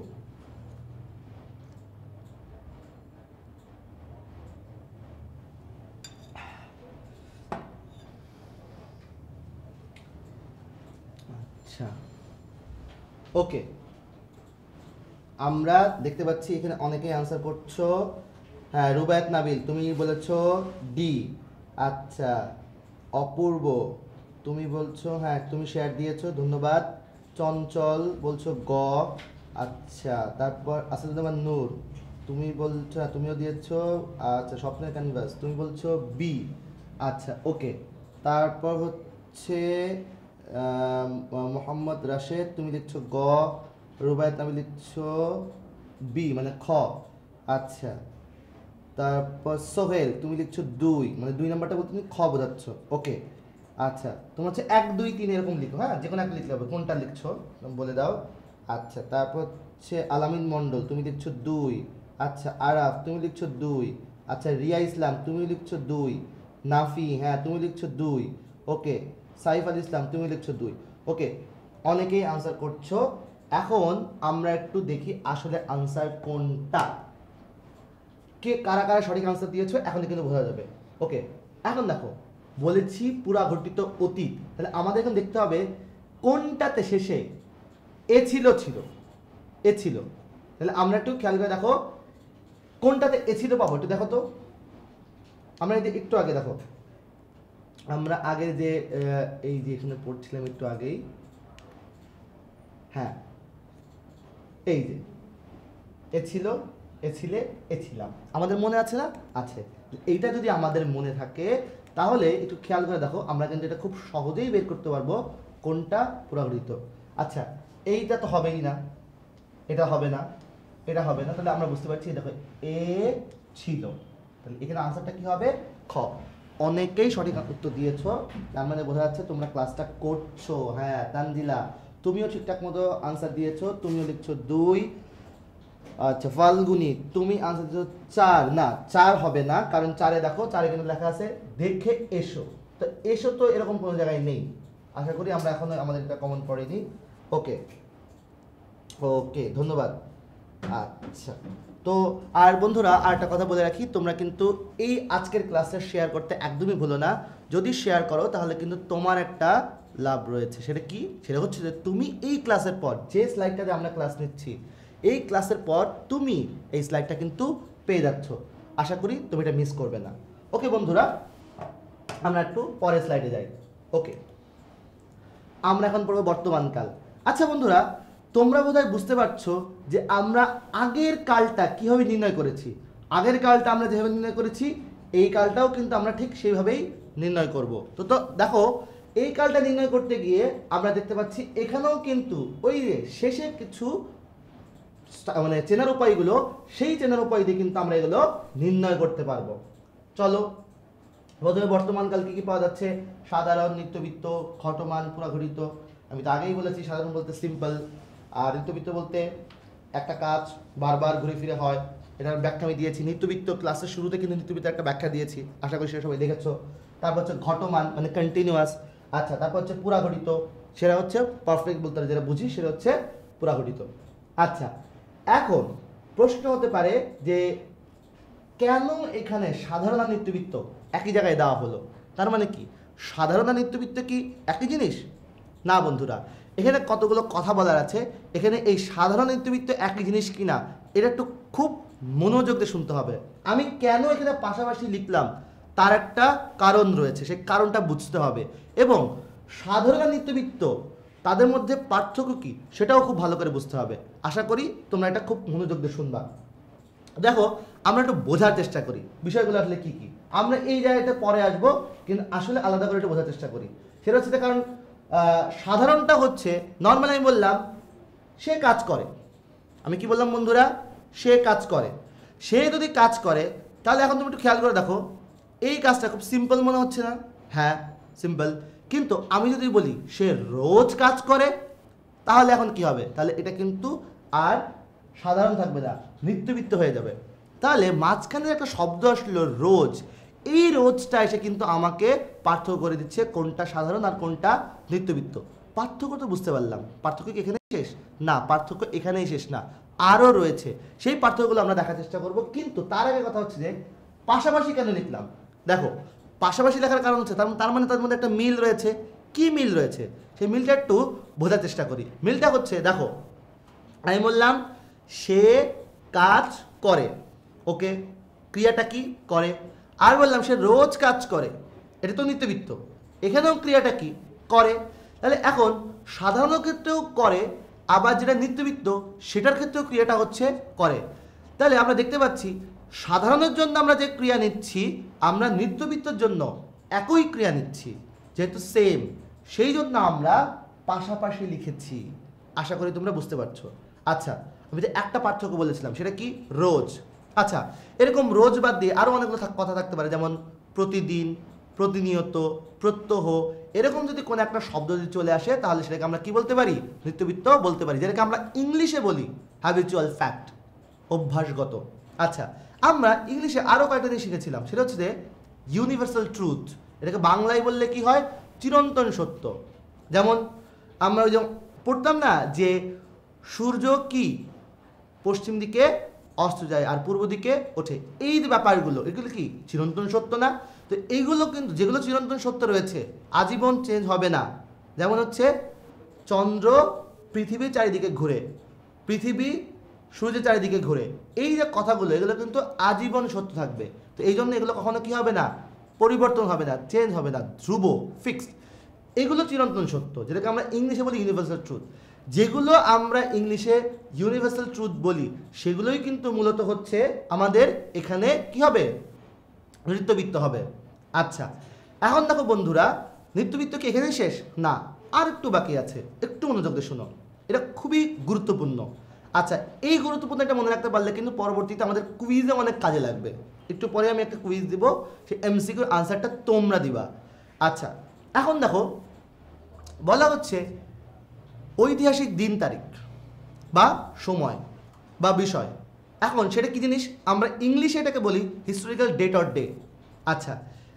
আচ্ছা ওকে আমরা দেখতে পাচ্ছি এখানে অনেকেই আনসার করছো হ্যাঁ রুবায়ত নাবিল তুমি বলেছ ডি আচ্ছা অপূর্ব তুমি বলছো হ্যাঁ তুমি শেয়ার দিয়েছো ধন্যবাদ চঞ্চল বলছো গ আচ্ছা তারপর তোমার নূর তুমি বলছো হ্যাঁ, তুমিও দিয়েছো আচ্ছা স্বপ্নের ক্যানভাস তুমি বলছো বি আচ্ছা ওকে তারপর হচ্ছে মোহাম্মদ রাশেদ তুমি লিখছো গ রুবায়ত আমি লিখছো বি মানে খ আচ্ছা তারপর সোহেল তুমি লিখছো দুই মানে দুই নাম্বারটা বলতে তুমি খ বোঝাচ্ছ ওকে আচ্ছা তোমার হচ্ছে এক দুই তিন এরকম লিখো হ্যাঁ যে কোনো একটা লিখতে হবে কোনটা লিখছো বলে দাও আচ্ছা তারপর হচ্ছে আলামিন মণ্ডল তুমি লিখছো দুই আচ্ছা আরাফ তুমি লিখছো দুই আচ্ছা রিয়া ইসলাম তুমি লিখছো দুই নাফি হ্যাঁ তুমি লিখছো দুই ওকে সাইফ আল ইসলাম তুমি লিখছো দুই ওকে অনেকেই আনসার করছো এখন আমরা একটু দেখি আসলে আনসার কোনটা কে কারা কারা সঠিক আনসার দিয়েছো এখন কিন্তু বোঝা যাবে ওকে এখন দেখো বলেছি পুরা ঘটিত অতীত তাহলে আমাদের এখন দেখতে হবে কোনটাতে শেষে এ ছিল ছিল এ ছিল তাহলে আমরা একটু খেয়াল করে দেখো কোনটাতে এ ছিল পাবো একটু দেখো তো আমরা এই একটু আগে দেখো আমরা আগে যে এই যে এখানে পড়ছিলাম একটু আগেই হ্যাঁ এই যে এ ছিল এ ছিলে এ ছিলাম আমাদের মনে আছে না আছে এইটা যদি আমাদের মনে থাকে তাহলে একটু খেয়াল করে দেখো আমরা কিন্তু এটা খুব সহজেই বের করতে পারবো কোনটা পুরাকৃত আচ্ছা এইটা তো হবেই না এটা হবে না এটা হবে না তাহলে আমরা বুঝতে পারছি দেখো এ ছিল তাহলে এখানে আনসারটা কি হবে খ অনেকেই সঠিক উত্তর দিয়েছ তার মানে বোঝা যাচ্ছে তোমরা ক্লাসটা করছো হ্যাঁ তানজিলা তুমিও ঠিকঠাক মতো আনসার দিয়েছো তুমিও লিখছো দুই আচ্ছা ফাল্গুনি তুমি আনসার দিচ্ছ চার না চার হবে না কারণ চারে দেখো চারে কিন্তু লেখা আছে দেখে এসো তো এসো তো এরকম কোনো জায়গায় নেই আশা করি আমরা এখনো আমাদের এটা কমন পড়েনি ওকে ওকে ধন্যবাদ আচ্ছা তো আর বন্ধুরা আর একটা কথা বলে রাখি তোমরা কিন্তু এই আজকের ক্লাসে শেয়ার করতে একদমই ভুলো না যদি শেয়ার করো তাহলে কিন্তু তোমার একটা লাভ রয়েছে সেটা কি সেটা হচ্ছে যে তুমি এই ক্লাসের পর যে স্লাইডটাতে আমরা ক্লাস নিচ্ছি এই ক্লাসের পর তুমি এই স্লাইডটা কিন্তু পেয়ে যাচ্ছ আশা করি তুমি এটা মিস করবে না ওকে বন্ধুরা আমরা একটু পরের স্লাইডে যাই ওকে আমরা এখন পড়বো বর্তমানকাল আচ্ছা বন্ধুরা তোমরা বোধহয় বুঝতে পারছো যে আমরা আগের কালটা কীভাবে নির্ণয় করেছি আগের কালটা আমরা যেভাবে নির্ণয় করেছি এই কালটাও কিন্তু আমরা ঠিক সেইভাবেই নির্ণয় করব তো তো দেখো এই কালটা নির্ণয় করতে গিয়ে আমরা দেখতে পাচ্ছি এখানেও কিন্তু ওই যে শেষে কিছু মানে চেনার উপায়গুলো সেই চেনার উপায় দিয়ে কিন্তু আমরা এগুলো নির্ণয় করতে পারবো চলো প্রথমে বর্তমানকাল কী কী পাওয়া যাচ্ছে সাধারণ নিত্যবিত্ত ঘটমান পুরাঘটিত আমি তো আগেই বলেছি সাধারণ বলতে সিম্পল আর নিত্যবিত্ত বলতে একটা কাজ বারবার ঘুরে ফিরে হয় এটার ব্যাখ্যা আমি দিয়েছি নিত্যবিত্ত ক্লাসের শুরুতে কিন্তু নিত্যবিত্ত একটা ব্যাখ্যা দিয়েছি আশা করি সেটা সবাই দেখেছো তারপর হচ্ছে ঘটমান মানে কন্টিনিউয়াস আচ্ছা তারপর হচ্ছে পুরাঘটিত সেটা হচ্ছে পারফেক্ট বলতে যেটা বুঝি সেটা হচ্ছে পুরাঘটিত আচ্ছা এখন প্রশ্ন হতে পারে যে কেন এখানে সাধারণ নৃত্যবৃত্ত নিত্যবৃত্ত একই জায়গায় দেওয়া হলো তার মানে কি সাধারণ আর নিত্যবৃত্ত কি একই জিনিস না বন্ধুরা এখানে কতগুলো কথা বলার আছে এখানে এই সাধারণ নিত্যবৃত্ত একই জিনিস কিনা এটা একটু খুব মনোযোগ দিয়ে শুনতে হবে আমি কেন এখানে পাশাপাশি লিখলাম তার একটা কারণ রয়েছে সেই কারণটা বুঝতে হবে এবং সাধারণ নিত্যবৃত্ত তাদের মধ্যে পার্থক্য কী সেটাও খুব ভালো করে বুঝতে হবে আশা করি তোমরা এটা খুব মনোযোগ দিয়ে শুনবা দেখো আমরা একটু বোঝার চেষ্টা করি বিষয়গুলো আসলে কি কি আমরা এই জায়গাটা পরে আসব কিন্তু আসলে আলাদা করে একটু বোঝার চেষ্টা করি সেটা হচ্ছে কারণ সাধারণটা হচ্ছে নর্মাল আমি বললাম সে কাজ করে আমি কি বললাম বন্ধুরা সে কাজ করে সে যদি কাজ করে তাহলে এখন তুমি একটু খেয়াল করে দেখো এই কাজটা খুব সিম্পল মনে হচ্ছে না হ্যাঁ সিম্পল কিন্তু আমি যদি বলি সে রোজ কাজ করে তাহলে এখন কি হবে তাহলে এটা কিন্তু আর সাধারণ থাকবে না নিত্যবিত্ত হয়ে যাবে তাহলে মাঝখানে একটা শব্দ আসলো রোজ এই রোজটা এসে কিন্তু আমাকে পার্থক্য করে দিচ্ছে কোনটা সাধারণ আর কোনটা নিত্যবিত্ত পার্থক্য তো বুঝতে পারলাম পার্থক্য কি এখানেই শেষ না পার্থক্য এখানেই শেষ না আরও রয়েছে সেই পার্থক্যগুলো আমরা দেখার চেষ্টা করব কিন্তু তার আগে কথা হচ্ছে যে পাশাপাশি কেন লিখলাম দেখো পাশাপাশি লেখার কারণ হচ্ছে তার মানে তার মধ্যে একটা মিল রয়েছে কি মিল রয়েছে সেই মিলটা একটু বোঝার চেষ্টা করি মিলটা হচ্ছে দেখো আমি বললাম সে কাজ করে ওকে ক্রিয়াটা কি করে আর বললাম সে রোজ কাজ করে এটা তো নিত্যবৃত্ত এখানেও ক্রিয়াটা কি করে তাহলে এখন সাধারণ ক্ষেত্রেও করে আবার যেটা নিত্যবৃত্ত সেটার ক্ষেত্রেও ক্রিয়াটা হচ্ছে করে তাহলে আমরা দেখতে পাচ্ছি সাধারণের জন্য আমরা যে ক্রিয়া নিচ্ছি আমরা নিত্যবৃত্তর জন্য একই ক্রিয়া নিচ্ছি যেহেতু সেম সেই জন্য আমরা পাশাপাশি লিখেছি আশা করি তোমরা বুঝতে পারছো আচ্ছা আমি যে একটা পার্থক্য বলেছিলাম সেটা কি রোজ আচ্ছা এরকম রোজ বাদ দিয়ে আরও অনেকগুলো কথা থাকতে পারে যেমন প্রতিদিন প্রতিনিয়ত প্রত্যহ এরকম যদি কোনো একটা শব্দ যদি চলে আসে তাহলে সেটাকে আমরা কি বলতে পারি নৃত্যবিত্ত বলতে পারি যেটাকে আমরা ইংলিশে বলি হ্যাবিচুয়াল ফ্যাক্ট অভ্যাসগত আচ্ছা আমরা ইংলিশে আরও কয়েকটা দিয়ে শিখেছিলাম সেটা হচ্ছে যে ইউনিভার্সাল ট্রুথ এটাকে বাংলায় বললে কি হয় চিরন্তন সত্য যেমন আমরা ওই যেমন পড়তাম না যে সূর্য কি পশ্চিম দিকে অস্ত যায় আর পূর্ব দিকে ওঠে এই যে ব্যাপারগুলো এগুলো কি চিরন্তন সত্য না তো এইগুলো কিন্তু যেগুলো চিরন্তন সত্য রয়েছে আজীবন চেঞ্জ হবে না যেমন হচ্ছে চন্দ্র পৃথিবীর চারিদিকে ঘুরে পৃথিবী সূর্যের চারিদিকে ঘুরে এই যে কথাগুলো এগুলো কিন্তু আজীবন সত্য থাকবে তো এই জন্য এগুলো কখনো কি হবে না পরিবর্তন হবে না চেঞ্জ হবে না ধ্রুব ফিক্সড এগুলো চিরন্তন সত্য যেটাকে আমরা ইংলিশে বলি ইউনিভার্সাল ট্রুথ যেগুলো আমরা ইংলিশে ইউনিভার্সাল ট্রুথ বলি সেগুলোই কিন্তু মূলত হচ্ছে আমাদের এখানে কি হবে নৃত্যবিত্ত হবে আচ্ছা এখন দেখো বন্ধুরা নৃত্যবিত্ত কি এখানেই শেষ না আর একটু বাকি আছে একটু মনোযোগ দিয়ে শোনো এটা খুবই গুরুত্বপূর্ণ আচ্ছা এই গুরুত্বপূর্ণ এটা মনে রাখতে পারলে কিন্তু পরবর্তীতে আমাদের কুইজে অনেক কাজে লাগবে একটু পরে আমি একটা কুইজ দিব সেই এমসিকিউর আনসারটা তোমরা দিবা আচ্ছা এখন দেখো বলা হচ্ছে ঐতিহাসিক দিন তারিখ বা সময় বা বিষয় এখন সেটা কি জিনিস আমরা ইংলিশে এটাকে বলি হিস্টোরিক্যাল ডেট অর ডে আচ্ছা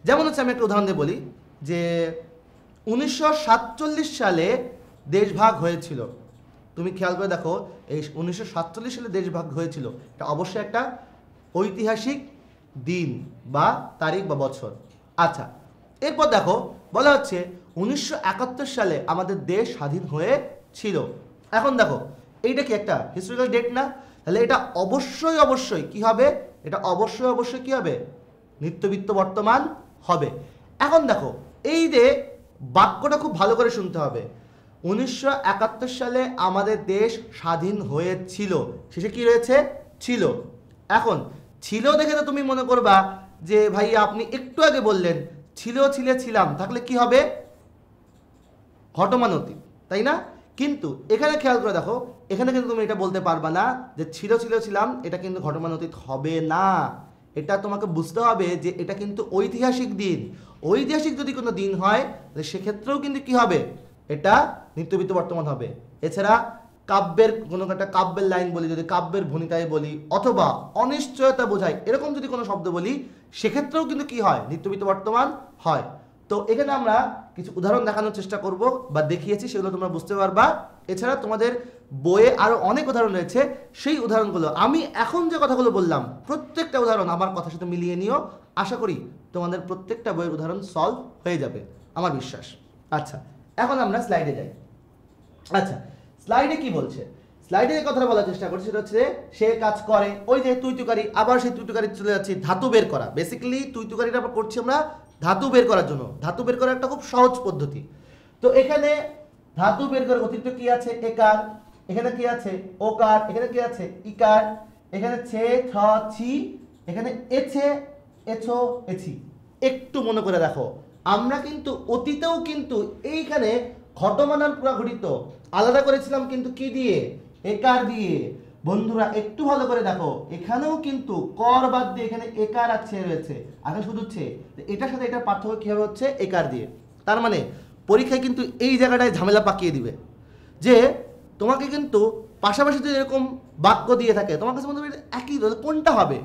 যেমন হচ্ছে আমি একটা উদাহরণ দিয়ে বলি যে উনিশশো সালে দেশভাগ হয়েছিল তুমি খেয়াল করে দেখো এই উনিশশো সালে দেশভাগ হয়েছিল এটা অবশ্যই একটা ঐতিহাসিক দিন বা তারিখ বা বছর আচ্ছা এরপর দেখো বলা হচ্ছে উনিশশো সালে আমাদের দেশ স্বাধীন হয়ে ছিল এখন দেখো এইটা কি একটা হিস্টোরিক্যাল ডেট না তাহলে এটা অবশ্যই অবশ্যই কি হবে এটা অবশ্যই অবশ্যই কি হবে নিত্যবিত্ত বর্তমান হবে এখন দেখো এই যে বাক্যটা খুব ভালো করে শুনতে হবে উনিশশো সালে আমাদের দেশ স্বাধীন হয়েছিল শেষে কি রয়েছে ছিল এখন ছিল দেখে তো তুমি মনে করবা যে ভাই আপনি একটু আগে বললেন ছিল ছিলে ছিলাম থাকলে কি হবে অতীত তাই না কিন্তু এখানে খেয়াল করে দেখো এখানে কিন্তু তুমি এটা বলতে পারবা না যে ছিল ছিল ছিলাম এটা কিন্তু অতীত হবে না এটা তোমাকে বুঝতে হবে যে এটা কিন্তু ঐতিহাসিক দিন ঐতিহাসিক যদি কোনো দিন হয় তাহলে সেক্ষেত্রেও কিন্তু কি হবে এটা নিত্যবিত্ত বর্তমান হবে এছাড়া কাব্যের কোনো একটা কাব্যের লাইন বলি যদি কাব্যের ভূমিকায় বলি অথবা অনিশ্চয়তা বোঝায় এরকম যদি কোনো শব্দ বলি সেক্ষেত্রেও কিন্তু কি হয় নিত্যবিত্ত বর্তমান হয় তো এখানে আমরা কিছু উদাহরণ দেখানোর চেষ্টা করব বা দেখিয়েছি সেগুলো তোমরা বুঝতে পারবা এছাড়া তোমাদের বইয়ে আরও অনেক উদাহরণ রয়েছে সেই উদাহরণগুলো আমি এখন যে কথাগুলো বললাম প্রত্যেকটা উদাহরণ আমার কথার সাথে মিলিয়ে নিও আশা করি তোমাদের প্রত্যেকটা বইয়ের উদাহরণ সলভ হয়ে যাবে আমার বিশ্বাস আচ্ছা এখন আমরা স্লাইডে যাই আচ্ছা স্লাইডে কি বলছে স্লাইডে যে কথাটা বলার চেষ্টা করছি সেটা হচ্ছে সে কাজ করে ওই যে তুই তুকারি আবার সেই তুই তুকারি চলে যাচ্ছে ধাতু বের করা বেসিক্যালি তুই তুকারিটা করছি আমরা ধাতু বের করার জন্য ধাতু বের করার একটা খুব সহজ পদ্ধতি তো এখানে ধাতু বের করার অতিরিক্ত কি আছে একার এখানে কি আছে ওকার এখানে কি আছে ইকার এখানে ছে ছ ছি এখানে এছে এছো এছি একটু মনে করে দেখো আমরা কিন্তু অতীতেও কিন্তু এইখানে ঘটমানার পুরা ঘটিত আলাদা করেছিলাম কিন্তু কি দিয়ে একার দিয়ে বন্ধুরা একটু ভালো করে দেখো এখানেও কিন্তু কর বাদ দিয়ে এখানে একার আর ছে রয়েছে আগে শুধু ছে এটার সাথে এটা পার্থক্য কীভাবে হচ্ছে একার দিয়ে তার মানে পরীক্ষায় কিন্তু এই জায়গাটায় ঝামেলা পাকিয়ে দিবে যে তোমাকে কিন্তু পাশাপাশি যদি এরকম বাক্য দিয়ে থাকে তোমার কাছে মনে একই কোনটা হবে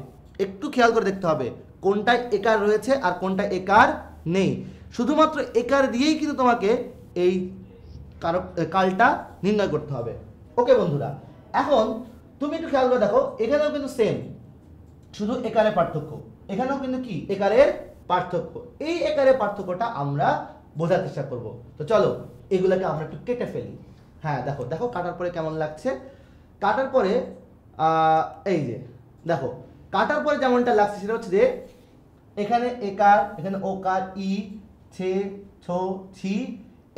একটু খেয়াল করে দেখতে হবে কোনটায় একার রয়েছে আর কোনটা একার নেই শুধুমাত্র একার দিয়েই কিন্তু তোমাকে এই কারক কালটা নির্ণয় করতে হবে ওকে বন্ধুরা এখন তুমি একটু খেয়াল করে দেখো এখানেও কিন্তু সেম শুধু একারে পার্থক্য এখানেও কিন্তু কি একারের পার্থক্য এই একারের পার্থক্যটা আমরা বোঝার চেষ্টা করব তো চলো এগুলোকে আমরা একটু কেটে ফেলি হ্যাঁ দেখো দেখো কাটার পরে কেমন লাগছে কাটার পরে এই যে দেখো কাটার পরে যেমনটা লাগছে সেটা হচ্ছে যে এখানে একার এখানে ওকার ই ছে ছো ছি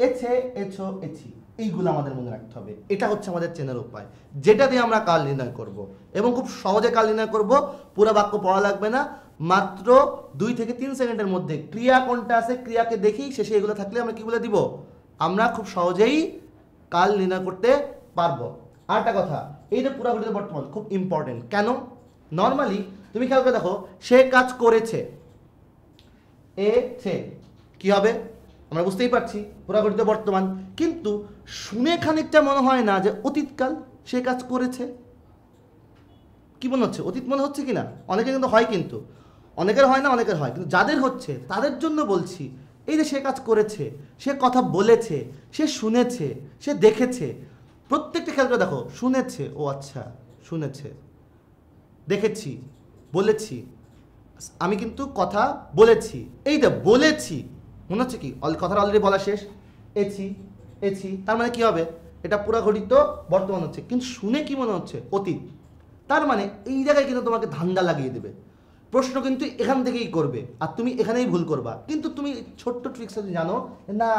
এছে এছো এছি এইগুলো আমাদের মনে রাখতে হবে এটা হচ্ছে আমাদের চেনার উপায় যেটা দিয়ে আমরা কাল নির্ণয় করব। এবং খুব সহজে কাল নির্ণয় করব পুরো বাক্য পড়া লাগবে না মাত্র দুই থেকে তিন সেকেন্ডের মধ্যে ক্রিয়া কোনটা আছে ক্রিয়াকে দেখি শেষে এগুলো থাকলে আমরা কি বলে দিব আমরা খুব সহজেই কাল নির্ণয় করতে পারবো আরেকটা কথা এই যে পুরা ঘটিত বর্তমান খুব ইম্পর্টেন্ট কেন নর্মালি তুমি খেয়াল করে দেখো সে কাজ করেছে এ সে কি হবে আমরা বুঝতেই পারছি পুরা ঘটিত বর্তমান কিন্তু শুনে খানিকটা মনে হয় না যে অতীতকাল সে কাজ করেছে কি মনে হচ্ছে অতীত মনে হচ্ছে কি না অনেকের কিন্তু হয় কিন্তু অনেকের হয় না অনেকের হয় কিন্তু যাদের হচ্ছে তাদের জন্য বলছি এই যে সে কাজ করেছে সে কথা বলেছে সে শুনেছে সে দেখেছে প্রত্যেকটা ক্ষেত্রে দেখো শুনেছে ও আচ্ছা শুনেছে দেখেছি বলেছি আমি কিন্তু কথা বলেছি এইটা বলেছি মনে হচ্ছে কি কথাটা অলরেডি বলা শেষ এছি এছি তার মানে কি হবে এটা পুরা ঘটিত বর্তমান হচ্ছে কিন্তু শুনে কি মনে হচ্ছে অতীত তার মানে এই জায়গায় কিন্তু তোমাকে ধান্দা লাগিয়ে দেবে প্রশ্ন কিন্তু এখান থেকেই করবে আর তুমি এখানেই ভুল করবা কিন্তু তুমি ছোট্ট ট্রিক্স জানো না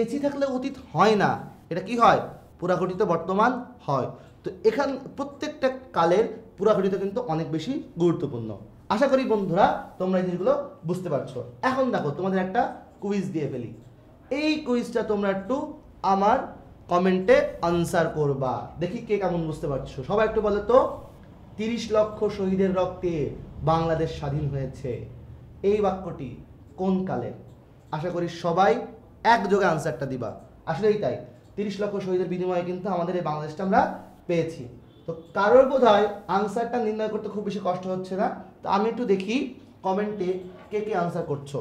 এসি থাকলে অতীত হয় না এটা কি হয় পুরাঘটিত বর্তমান হয় তো এখান প্রত্যেকটা কালের পুরাঘটিত কিন্তু অনেক বেশি গুরুত্বপূর্ণ আশা করি বন্ধুরা তোমরা এই জিনিসগুলো বুঝতে পারছো এখন দেখো তোমাদের একটা কুইজ দিয়ে ফেলি এই কুইজটা তোমরা একটু আমার কমেন্টে আনসার করবা দেখি কে কেমন বুঝতে পারছো সবাই একটু বলো তো তিরিশ লক্ষ শহীদের রক্তে বাংলাদেশ স্বাধীন হয়েছে এই বাক্যটি কোন কালে আশা করি সবাই একযোগে আনসারটা দিবা আসলেই তাই তিরিশ লক্ষ শহীদের বিনিময়ে কিন্তু আমাদের এই বাংলাদেশটা আমরা পেয়েছি তো কারোর বোধ হয় আনসারটা নির্ণয় করতে খুব বেশি কষ্ট হচ্ছে না তো আমি একটু দেখি কমেন্টে কে কে আনসার করছো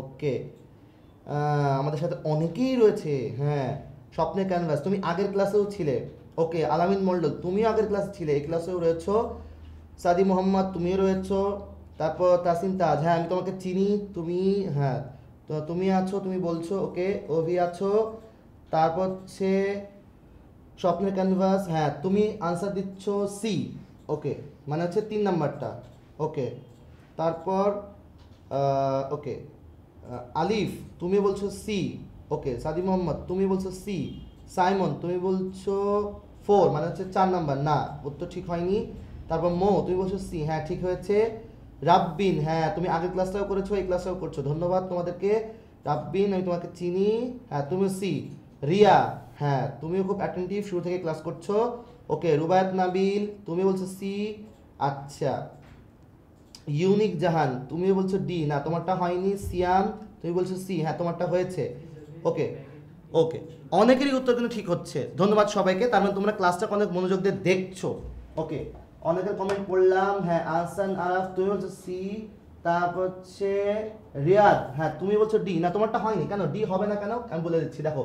ওকে আমাদের সাথে অনেকেই রয়েছে হ্যাঁ স্বপ্নের ক্যানভাস তুমি আগের ক্লাসেও ছিলে ওকে আলামিন মন্ডল তুমিও আগের ক্লাসে ছিলে এই ক্লাসেও রয়েছ সাদি মোহাম্মদ তুমিও রয়েছ তারপর তাসিম তাজ হ্যাঁ আমি তোমাকে চিনি তুমি হ্যাঁ তো তুমি আছো তুমি বলছো ওকে অভি আছো তারপর হচ্ছে স্বপ্নের ক্যানভাস হ্যাঁ তুমি আনসার দিচ্ছ সি ওকে মানে হচ্ছে তিন নাম্বারটা ওকে তারপর ওকে আলিফ তুমি বলছো সি ওকে সাদি মোহাম্মদ তুমি বলছো সি সাইমন তুমি বলছো ফোর মানে হচ্ছে চার নাম্বার না উত্তর ঠিক হয়নি তারপর মো তুমি বলছো সি হ্যাঁ ঠিক হয়েছে রাব্বিন হ্যাঁ তুমি আগের ক্লাসটাও করেছো এই ক্লাসটাও করছো ধন্যবাদ তোমাদেরকে রাব্বিন আমি তোমাকে চিনি হ্যাঁ তুমিও সি রিয়া হ্যাঁ তুমিও খুব অ্যাটেন্টিভ শুরু থেকে ক্লাস করছো ওকে রুবায়ত নাবিল তুমি বলছো সি আচ্ছা ইউনিক জাহান তুমিও বলছো ডি না তোমারটা হয়নি সিয়াম তুমি বলছো সি হ্যাঁ তোমারটা হয়েছে ওকে ওকে অনেকেরই উত্তর কিন্তু ঠিক হচ্ছে ধন্যবাদ সবাইকে তার মানে তোমরা ক্লাসটা অনেক মনোযোগ দিয়ে দেখছো ওকে অনেকের কমেন্ট পড়লাম হ্যাঁ আহসান আরাফ তুমি বলছো সি তারপর হচ্ছে রিয়াদ হ্যাঁ তুমি বলছো ডি না তোমারটা হয়নি কেন ডি হবে না কেন আমি বলে দিচ্ছি দেখো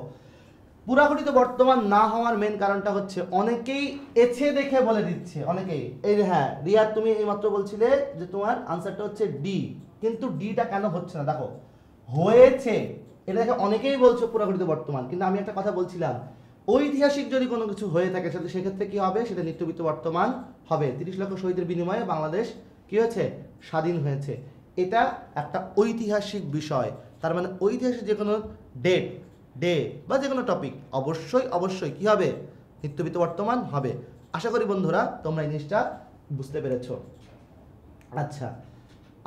তো বর্তমান না হওয়ার মেন কারণটা হচ্ছে অনেকেই এছে দেখে বলে দিচ্ছে অনেকেই এই হ্যাঁ রিয়াদ তুমি এইমাত্র বলছিলে যে তোমার আনসারটা হচ্ছে ডি কিন্তু ডিটা কেন হচ্ছে না দেখো হয়েছে এটাকে অনেকেই বলছো পুরাঘটিত বর্তমান কিন্তু আমি একটা কথা বলছিলাম ঐতিহাসিক যদি কোনো কিছু হয়ে থাকে সেটা সেক্ষেত্রে কী হবে সেটা নিত্যবিত্ত বর্তমান হবে তিরিশ লক্ষ শহীদের বিনিময়ে বাংলাদেশ কী হয়েছে স্বাধীন হয়েছে এটা একটা ঐতিহাসিক বিষয় তার মানে ঐতিহাসিক যে কোনো ডেট ডে বা যে কোনো টপিক অবশ্যই অবশ্যই কি হবে নিত্যবিত্ত বর্তমান হবে আশা করি বন্ধুরা তোমরা এই জিনিসটা বুঝতে পেরেছ আচ্ছা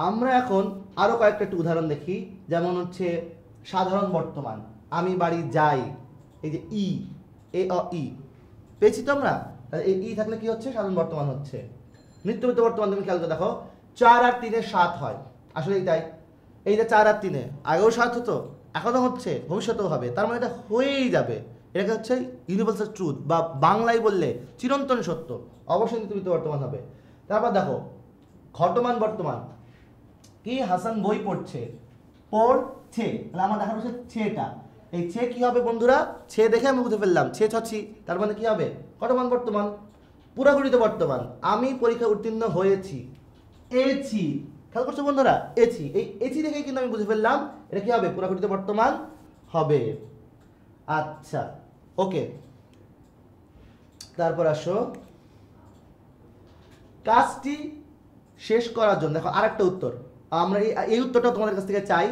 আমরা এখন আরও কয়েকটা একটু উদাহরণ দেখি যেমন হচ্ছে সাধারণ বর্তমান আমি বাড়ি যাই এই যে ই এ অ ই পেয়েছি তো আমরা এই ই থাকলে কি হচ্ছে সাধারণ বর্তমান হচ্ছে নিত্যবৃত্ত বর্তমান তুমি খেয়াল করে দেখো চার আর তিনে সাত হয় আসলে তাই এইটা চার আর তিনে আগেও সাত হতো এখনও হচ্ছে ভবিষ্যতেও হবে তার মানে এটা হয়েই যাবে এটাকে হচ্ছে ইউনিভার্সাল ট্রুথ বা বাংলায় বললে চিরন্তন সত্য অবশ্যই নিত্যবৃত্ত বর্তমান হবে তারপর দেখো ঘটমান বর্তমান কি হাসান বই পড়ছে পর ছে তাহলে আমার দেখা হচ্ছে ছেটা এই ছে কী হবে বন্ধুরা ছে দেখে আমি বুঝে ফেললাম ছে ছছি তার মানে কী হবে কটমান বর্তমান পুরাপুরিতে বর্তমান আমি পরীক্ষা উত্তীর্ণ হয়েছি এছি খেয়াল করছো বন্ধুরা এছি এই এছি দেখে কিন্তু আমি বুঝে ফেললাম এটা কী হবে পুরাপুরিতে বর্তমান হবে আচ্ছা ওকে তারপর আসো কাজটি শেষ করার জন্য দেখো আরেকটা উত্তর আমরা এই উত্তরটা তোমাদের কাছ থেকে চাই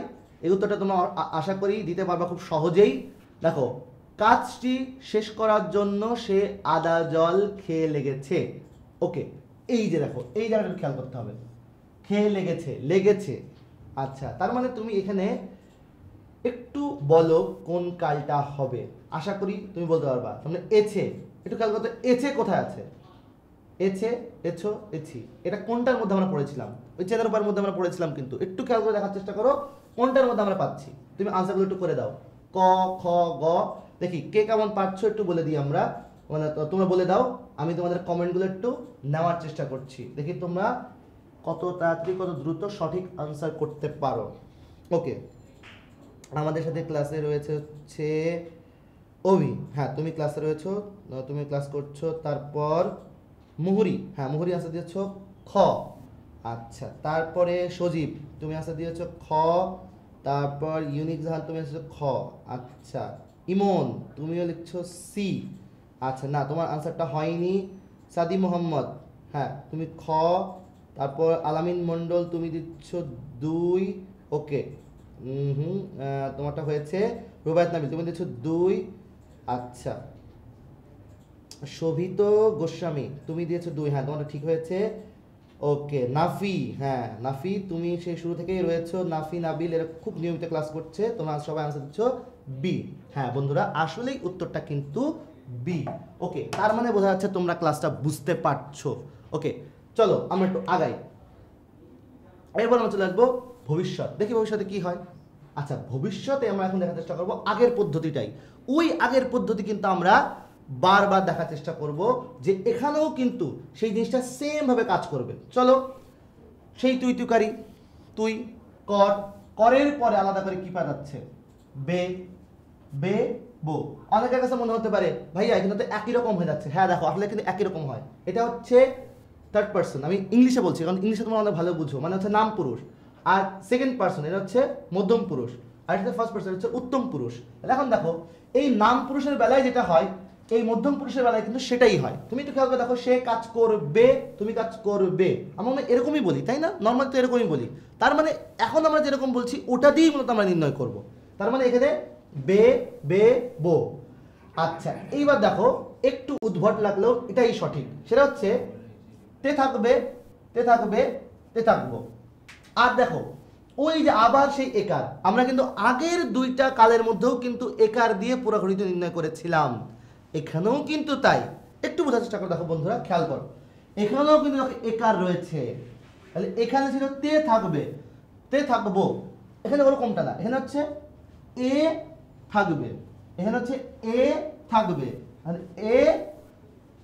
এই উত্তরটা তোমরা আশা করি দিতে পারবা খুব সহজেই দেখো কাজটি শেষ করার জন্য সে আদা জল খেয়ে লেগেছে ওকে এই যে দেখো এই জায়গাটা খেয়াল করতে হবে খেয়ে লেগেছে লেগেছে আচ্ছা তার মানে তুমি এখানে একটু বলো কোন কালটা হবে আশা করি তুমি বলতে পারবা মানে এছে একটু খেয়াল করতে এছে কোথায় আছে এছে এছো এছি এটা কোনটার মধ্যে আমরা পড়েছিলাম ওই চেনার উপায়ের মধ্যে আমরা পড়েছিলাম কিন্তু একটু খেয়াল করে দেখার চেষ্টা করো কোনটার মধ্যে আমরা পাচ্ছি তুমি আনসারগুলো একটু করে দাও ক খ গ দেখি কে কেমন পাচ্ছ একটু বলে দিই আমরা মানে তোমরা বলে দাও আমি তোমাদের কমেন্টগুলো একটু নেওয়ার চেষ্টা করছি দেখি তোমরা কত তাড়াতাড়ি কত দ্রুত সঠিক আনসার করতে পারো ওকে আমাদের সাথে ক্লাসে রয়েছে হচ্ছে অভি হ্যাঁ তুমি ক্লাসে রয়েছো তুমি ক্লাস করছো তারপর মুহুরি হ্যাঁ মুহুরি আসা দিয়েছ খ আচ্ছা তারপরে সজীব তুমি আসা দিয়েছ খ তারপর ইউনিক জাহান তুমি আসছো খ আচ্ছা ইমন তুমিও লিখছো সি আচ্ছা না তোমার আনসারটা হয়নি সাদি মোহাম্মদ হ্যাঁ তুমি খ তারপর আলামিন মণ্ডল তুমি দিচ্ছ দুই ওকে হুম তোমারটা হয়েছে রুবায়ত নাবিল তুমি দিচ্ছ দুই আচ্ছা শোভিত গোস্বামী তুমি দিয়েছো দুই হ্যাঁ তোমার ঠিক হয়েছে ওকে নাফি হ্যাঁ নাফি তুমি সেই শুরু থেকেই রয়েছো নাফি নাবিল এরা খুব নিয়মিত ক্লাস করছে তোমরা সবাই আনসার দিচ্ছ বি হ্যাঁ বন্ধুরা আসলেই উত্তরটা কিন্তু বি ওকে তার মানে বোঝা যাচ্ছে তোমরা ক্লাসটা বুঝতে পারছো ওকে চলো আমরা একটু আগাই এরপর আমরা চলে আসবো ভবিষ্যৎ দেখি ভবিষ্যতে কি হয় আচ্ছা ভবিষ্যতে আমরা এখন দেখার চেষ্টা করবো আগের পদ্ধতিটাই ওই আগের পদ্ধতি কিন্তু আমরা বারবার দেখার চেষ্টা করব যে এখানেও কিন্তু সেই জিনিসটা সেমভাবে কাজ করবে চলো সেই তুই তুকারি তুই কর করের পরে আলাদা করে কী পাঠাচ্ছে বে বে বো অনেকের কাছে মনে হতে পারে ভাইয়া এখানে তো একই রকম হয়ে যাচ্ছে হ্যাঁ দেখো আসলে কিন্তু একই রকম হয় এটা হচ্ছে থার্ড পার্সন আমি ইংলিশে বলছি কারণ ইংলিশে তোমার অনেক ভালো বুঝো মানে হচ্ছে নাম পুরুষ আর সেকেন্ড পার্সন এটা হচ্ছে মধ্যম পুরুষ আর এটা ফার্স্ট পার্সন হচ্ছে উত্তম পুরুষ এখন দেখো এই নাম পুরুষের বেলায় যেটা হয় এই মধ্যম পুরুষের বেলায় কিন্তু সেটাই হয় তুমি তো খেয়াল করে দেখো সে কাজ করবে তুমি কাজ করবে আমরা মানে এরকমই বলি তাই না নর্মাল তো এরকমই বলি তার মানে এখন আমরা যেরকম বলছি ওটা দিয়েই মূলত আমরা নির্ণয় করব তার মানে এখানে বে বে বো আচ্ছা এইবার দেখো একটু উদ্ভট লাগলেও এটাই সঠিক সেটা হচ্ছে তে থাকবে তে থাকবে তে থাকবো আর দেখো ওই যে আবার সেই একার আমরা কিন্তু আগের দুইটা কালের মধ্যেও কিন্তু একার দিয়ে পুরাকরিত নির্ণয় করেছিলাম এখানেও কিন্তু তাই একটু বোঝার চেষ্টা করে দেখো বন্ধুরা খেয়াল করো এখানেও কিন্তু দেখো একার রয়েছে তাহলে এখানে ছিল তে থাকবে তে থাকবো এখানে ওরকমটা না এখানে হচ্ছে এ থাকবে এখানে হচ্ছে এ থাকবে তাহলে এ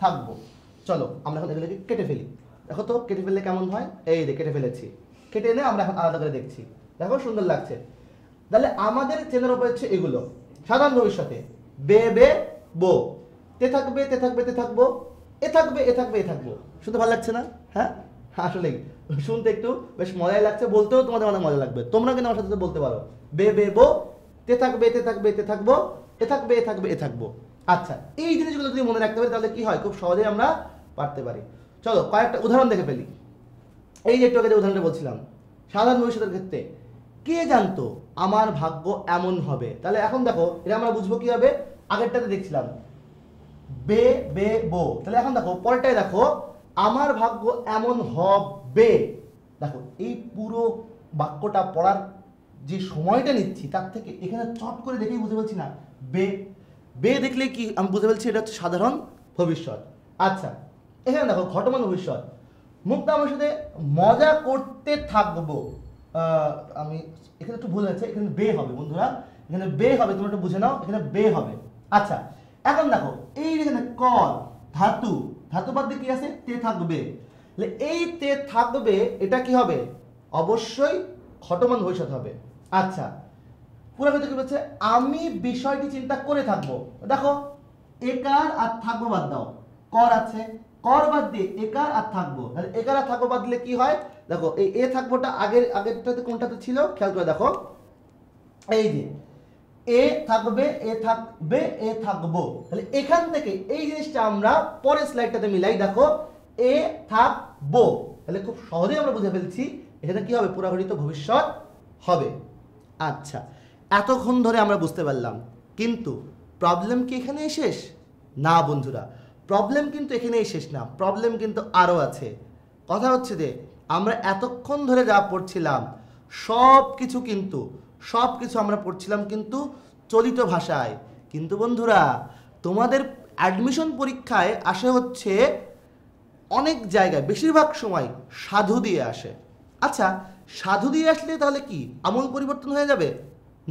থাকবো চলো আমরা এখন এগুলোকে কেটে ফেলি দেখো তো কেটে ফেললে কেমন হয় এই রে কেটে ফেলেছি কেটে এনে আমরা এখন আলাদা করে দেখছি দেখো সুন্দর লাগছে তাহলে আমাদের চেনার উপর হচ্ছে এগুলো সাধারণ ভবিষ্যতে বে বে বো তে থাকবে তে থাকবে তে থাকবো এ থাকবে এ থাকবে এ থাকবো শুনতে ভালো লাগছে না হ্যাঁ, হ্যাঁ আসলেই শুনতে একটু বেশ মজাই লাগছে বলতেও তোমাদের অনেক মানে মজা লাগবে তোমরা কিন্তু আমার সাথে বলতে পারো বে বে বো তে থাকবে তে থাকবে তে থাকবো এ থাকবে এ থাকবে এ থাকবো আচ্ছা এই জিনিসগুলো যদি মনে রাখতে পারি তাহলে কি হয় খুব সহজেই আমরা পারতে পারি চলো কয়েকটা উদাহরণ দেখে ফেলি এই যে একটু আগে যে উদাহরণটা বলছিলাম সাধারণ ভবিষ্যতের ক্ষেত্রে কে জানতো আমার ভাগ্য এমন হবে তাহলে এখন দেখো এটা আমরা বুঝবো কি হবে আগেরটাতে দেখছিলাম বে বে বো তাহলে এখন দেখো পরেরটাই দেখো আমার ভাগ্য এমন হবে দেখো এই পুরো বাক্যটা পড়ার যে সময়টা নিচ্ছি তার থেকে এখানে চট করে দেখেই বুঝতে পারছি না বে বে দেখলে কি আমি বুঝতে পারছি এটা হচ্ছে সাধারণ ভবিষ্যৎ আচ্ছা এখানে দেখো ঘটমান ভবিষ্যৎ মুক্তা আমার সাথে মজা করতে থাকবো আমি এখানে একটু ভুল আছে এখানে বে হবে বন্ধুরা এখানে বে হবে তোমরা একটু বুঝে নাও এখানে বে হবে আচ্ছা এখন দেখো এই এখানে কর ধাতু ধাতু বাদ দিয়ে কি আছে তে থাকবে এই তে থাকবে এটা কি হবে অবশ্যই ঘটমান ভবিষ্যৎ হবে আচ্ছা পুরা কথা কি বলছে আমি বিষয়টি চিন্তা করে থাকবো দেখো একার আর থাকবো বাদ দাও কর আছে কর বাদ দিয়ে একার আর থাকবো তাহলে একার আর থাকবো বাদ দিলে কি হয় দেখো এই এ থাকবোটা আগের আগেরটাতে কোনটাতে ছিল খেয়াল করে দেখো এই যে এ থাকবে এ থাকবে এ থাকবো তাহলে এখান থেকে এই জিনিসটা আমরা পরের স্লাইডটাতে মিলাই দেখো এ থাকবো তাহলে খুব সহজেই আমরা বুঝে ফেলছি এখানে কি হবে পুরাঘরিত ভবিষ্যৎ হবে আচ্ছা এতক্ষণ ধরে আমরা বুঝতে পারলাম কিন্তু প্রবলেম কি এখানেই শেষ না বন্ধুরা প্রবলেম কিন্তু এখানেই শেষ না প্রবলেম কিন্তু আরও আছে কথা হচ্ছে যে আমরা এতক্ষণ ধরে যা পড়ছিলাম সব কিছু কিন্তু সব কিছু আমরা পড়ছিলাম কিন্তু চলিত ভাষায় কিন্তু বন্ধুরা তোমাদের অ্যাডমিশন পরীক্ষায় আসে হচ্ছে অনেক জায়গায় বেশিরভাগ সময় সাধু দিয়ে আসে আচ্ছা সাধু দিয়ে আসলে তাহলে কি আমল পরিবর্তন হয়ে যাবে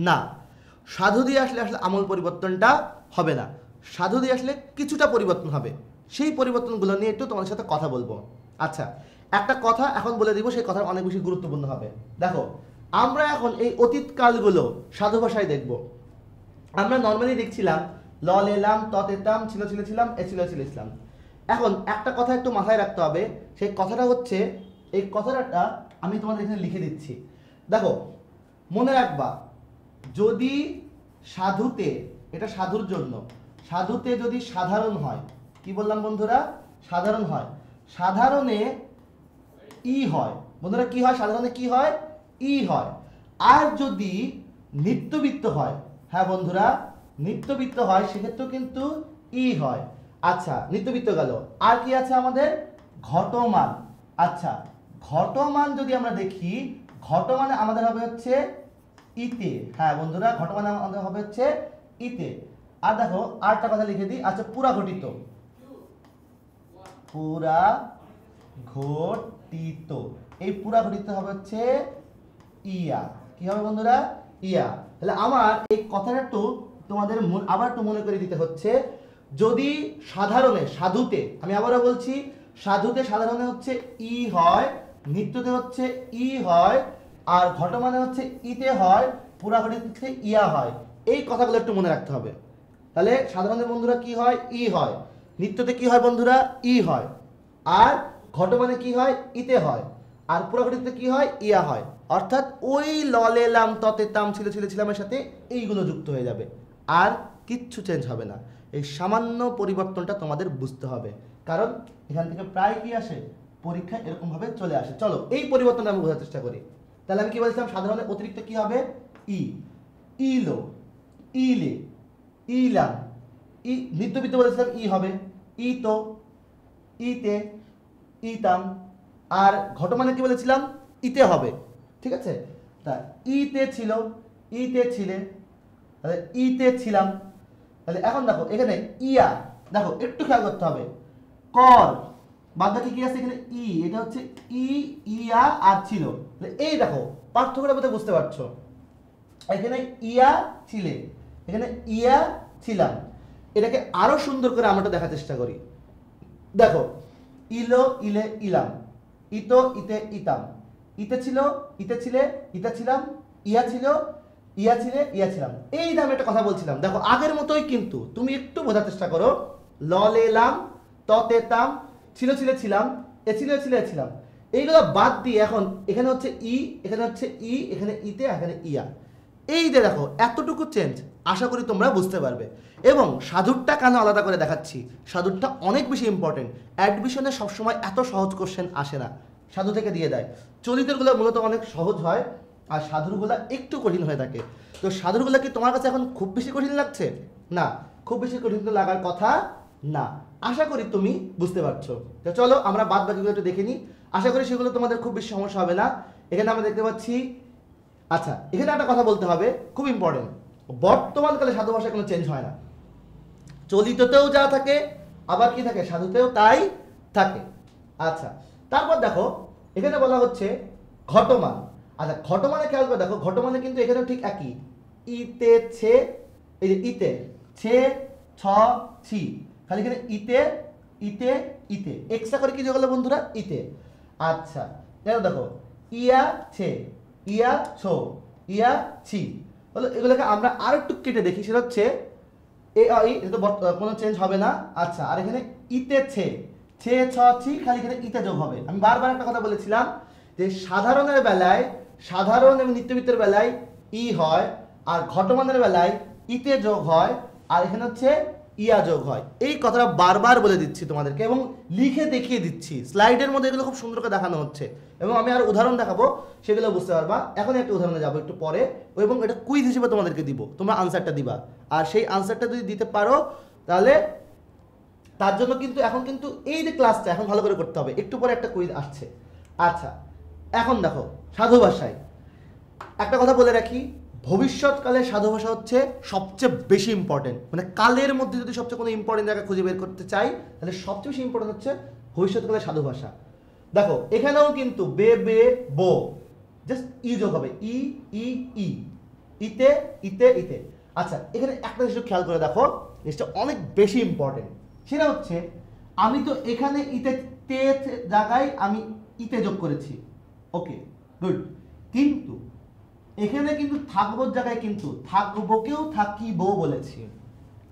না সাধু দিয়ে আসলে আসলে আমল পরিবর্তনটা হবে না সাধু দিয়ে আসলে কিছুটা পরিবর্তন হবে সেই পরিবর্তনগুলো নিয়ে একটু তোমাদের সাথে কথা বলবো আচ্ছা একটা কথা এখন বলে দিব সেই কথা অনেক বেশি গুরুত্বপূর্ণ হবে দেখো আমরা এখন এই অতীত কালগুলো সাধু ভাষায় দেখব আমরা নর্মালি দেখছিলাম ল এলাম তত এতাম ছিল ছিল ছিলাম এ ছিল ছিল ইসলাম এখন একটা কথা একটু মাথায় রাখতে হবে সেই কথাটা হচ্ছে এই কথাটা আমি তোমাদের এখানে লিখে দিচ্ছি দেখো মনে রাখবা যদি সাধুতে এটা সাধুর জন্য সাধুতে যদি সাধারণ হয় কি বললাম বন্ধুরা সাধারণ হয় সাধারণে ই হয় বন্ধুরা কি হয় সাধারণে কি হয় ই হয় আর যদি নিত্যবৃত্ত হয় হ্যাঁ বন্ধুরা নিত্যবৃত্ত হয় সেক্ষেত্রে কিন্তু ই হয় আচ্ছা নিত্যবৃত্ত গেল আর কি আছে আমাদের ঘটমান আচ্ছা ঘটমান যদি আমরা দেখি ঘটমানে আমাদের হবে হচ্ছে ইতে হ্যাঁ বন্ধুরা ঘটমানে আমাদের হবে হচ্ছে ইতে আর দেখো আরটা কথা লিখে দিই আচ্ছা পুরা ঘটিত পুরা ঘটিত এই পুরা ঘটিত হবে হচ্ছে ইয়া কি হবে বন্ধুরা ইয়া তাহলে আমার এই কথাটা একটু তোমাদের আবার একটু মনে করে দিতে হচ্ছে যদি সাধারণে সাধুতে আমি আবারও বলছি সাধুতে সাধারণে হচ্ছে ই হয় নিত্যতে হচ্ছে ই হয় আর ঘটমানে হচ্ছে ইতে হয় পুরাঘটিতে ইয়া হয় এই কথাগুলো একটু মনে রাখতে হবে তাহলে সাধারণের বন্ধুরা কি হয় ই হয় নিত্যতে কি হয় বন্ধুরা ই হয় আর ঘটমানে কি হয় ইতে হয় আর পুরাঘটিতে কি হয় ইয়া হয় অর্থাৎ ওই ললে লাম ততে তাম ছিল ছিল ছিলামের সাথে এইগুলো যুক্ত হয়ে যাবে আর কিচ্ছু চেঞ্জ হবে না এই সামান্য পরিবর্তনটা তোমাদের বুঝতে হবে কারণ এখান থেকে প্রায় কি আসে পরীক্ষা এরকমভাবে চলে আসে চলো এই পরিবর্তনটা আমি বোঝার চেষ্টা করি তাহলে আমি কি বলছিলাম সাধারণের অতিরিক্ত কি হবে ই ইলো ইলে ইলাম ই নিত্যবিত্ত বলেছিলাম ই হবে ই তো ইতে ইতাম আর ঘটমানে কি বলেছিলাম ইতে হবে ঠিক আছে তা ইতে ছিল ইতে ছিলে তাহলে ইতে ছিলাম তাহলে এখন দেখো এখানে ইয়া দেখো একটু খেয়াল করতে হবে কর বাদাকি কি আছে এখানে ই এটা হচ্ছে ই ইয়া আর ছিল এই দেখো পার্থক্যটা বোধহয় বুঝতে পারছো এখানে ইয়া ছিলে এখানে ইয়া ছিলাম এটাকে আরো সুন্দর করে আমরা দেখার চেষ্টা করি দেখো ইলো ইলে ইলাম ইতো ইতে ইতাম ইতে ছিল ইতে ছিলে ইতে ছিলাম ইয়া ছিল ইয়া ছিলে ইয়া ছিলাম এই দামে একটা কথা বলছিলাম দেখো আগের মতোই কিন্তু তুমি একটু বোঝার চেষ্টা করো ল লেলাম ততে তাম ছিল ছিলে ছিলাম এ ছিল ছিলে ছিলাম এইগুলো বাদ দিয়ে এখন এখানে হচ্ছে ই এখানে হচ্ছে ই এখানে ইতে এখানে ইয়া এই যে দেখো এতটুকু চেঞ্জ আশা করি তোমরা বুঝতে পারবে এবং সাধুরটা কেন আলাদা করে দেখাচ্ছি সাধুরটা অনেক বেশি ইম্পর্টেন্ট অ্যাডমিশনে সবসময় এত সহজ কোশ্চেন আসে না সাধু থেকে দিয়ে দেয় চলিতগুলো মূলত অনেক সহজ হয় আর সাধুরগুলো একটু কঠিন হয়ে থাকে তো সাধুরগুলো কি তোমার কাছে এখন খুব বেশি কঠিন লাগছে না খুব বেশি কঠিন তো লাগার কথা না আশা করি তুমি বুঝতে পারছো তো চলো আমরা বাদ বাকিগুলো একটু দেখে নিই আশা করি সেগুলো তোমাদের খুব বেশি সমস্যা হবে না এখানে আমরা দেখতে পাচ্ছি আচ্ছা এখানে একটা কথা বলতে হবে খুব ইম্পর্টেন্ট বর্তমানকালে সাধু ভাষা কোনো চেঞ্জ হয় না চলিততেও যা থাকে আবার কি থাকে সাধুতেও তাই থাকে আচ্ছা তারপর দেখো এখানে বলা হচ্ছে ঘটমান আচ্ছা ঘটমানে খেয়াল করে দেখো ঘটমানে কিন্তু এখানেও ঠিক একই ইতে ছে এই যে ইতে ছে ছ ছি খালি এখানে ইতে ইতে ইতে এক্সট্রা করে কি যে বন্ধুরা ইতে আচ্ছা দেখো দেখো ইয়া ছে ইয়া ছ ইয়া ছি বলো এগুলোকে আমরা আর একটু কেটে দেখি সেটা হচ্ছে এ এটা তো কোনো চেঞ্জ হবে না আচ্ছা আর এখানে ইতে ছে ছে ছ ছি খালি খেতে ইতে যোগ হবে আমি বারবার একটা কথা বলেছিলাম যে সাধারণের বেলায় সাধারণ এবং নিত্যবিত্তের বেলায় ই হয় আর ঘটমানের বেলায় ইতে যোগ হয় আর এখানে হচ্ছে ইয়া যোগ হয় এই কথাটা বারবার বলে দিচ্ছি তোমাদেরকে এবং লিখে দেখিয়ে দিচ্ছি স্লাইডের মধ্যে এগুলো খুব সুন্দর করে দেখানো হচ্ছে এবং আমি আর উদাহরণ দেখাবো সেগুলো বুঝতে পারবা এখন একটা উদাহরণে যাবো একটু পরে এবং এটা কুইজ হিসেবে তোমাদেরকে দিব তোমরা আনসারটা দিবা আর সেই আনসারটা যদি দিতে পারো তাহলে তার জন্য কিন্তু এখন কিন্তু এই যে ক্লাসটা এখন ভালো করে করতে হবে একটু পরে একটা কুইজ আসছে আচ্ছা এখন দেখো সাধু ভাষায় একটা কথা বলে রাখি ভবিষ্যৎকালে সাধু ভাষা হচ্ছে সবচেয়ে বেশি ইম্পর্টেন্ট মানে কালের মধ্যে যদি সবচেয়ে কোনো ইম্পর্টেন্ট জায়গা খুঁজে বের করতে চাই তাহলে সবচেয়ে বেশি ইম্পর্টেন্ট হচ্ছে ভবিষ্যৎকালে সাধু ভাষা দেখো এখানেও কিন্তু বে বে বো জাস্ট ই যোগ হবে ই ই ই ইতে ইতে ইতে আচ্ছা এখানে একটা জিনিস খেয়াল করে দেখো জিনিসটা অনেক বেশি ইম্পর্টেন্ট সেটা হচ্ছে আমি তো এখানে ইতে তে জায়গায় আমি ইতে যোগ করেছি ওকে গুড কিন্তু এখানে কিন্তু থাকবোর জায়গায় কিন্তু থাকবোকেও থাকিব বলেছি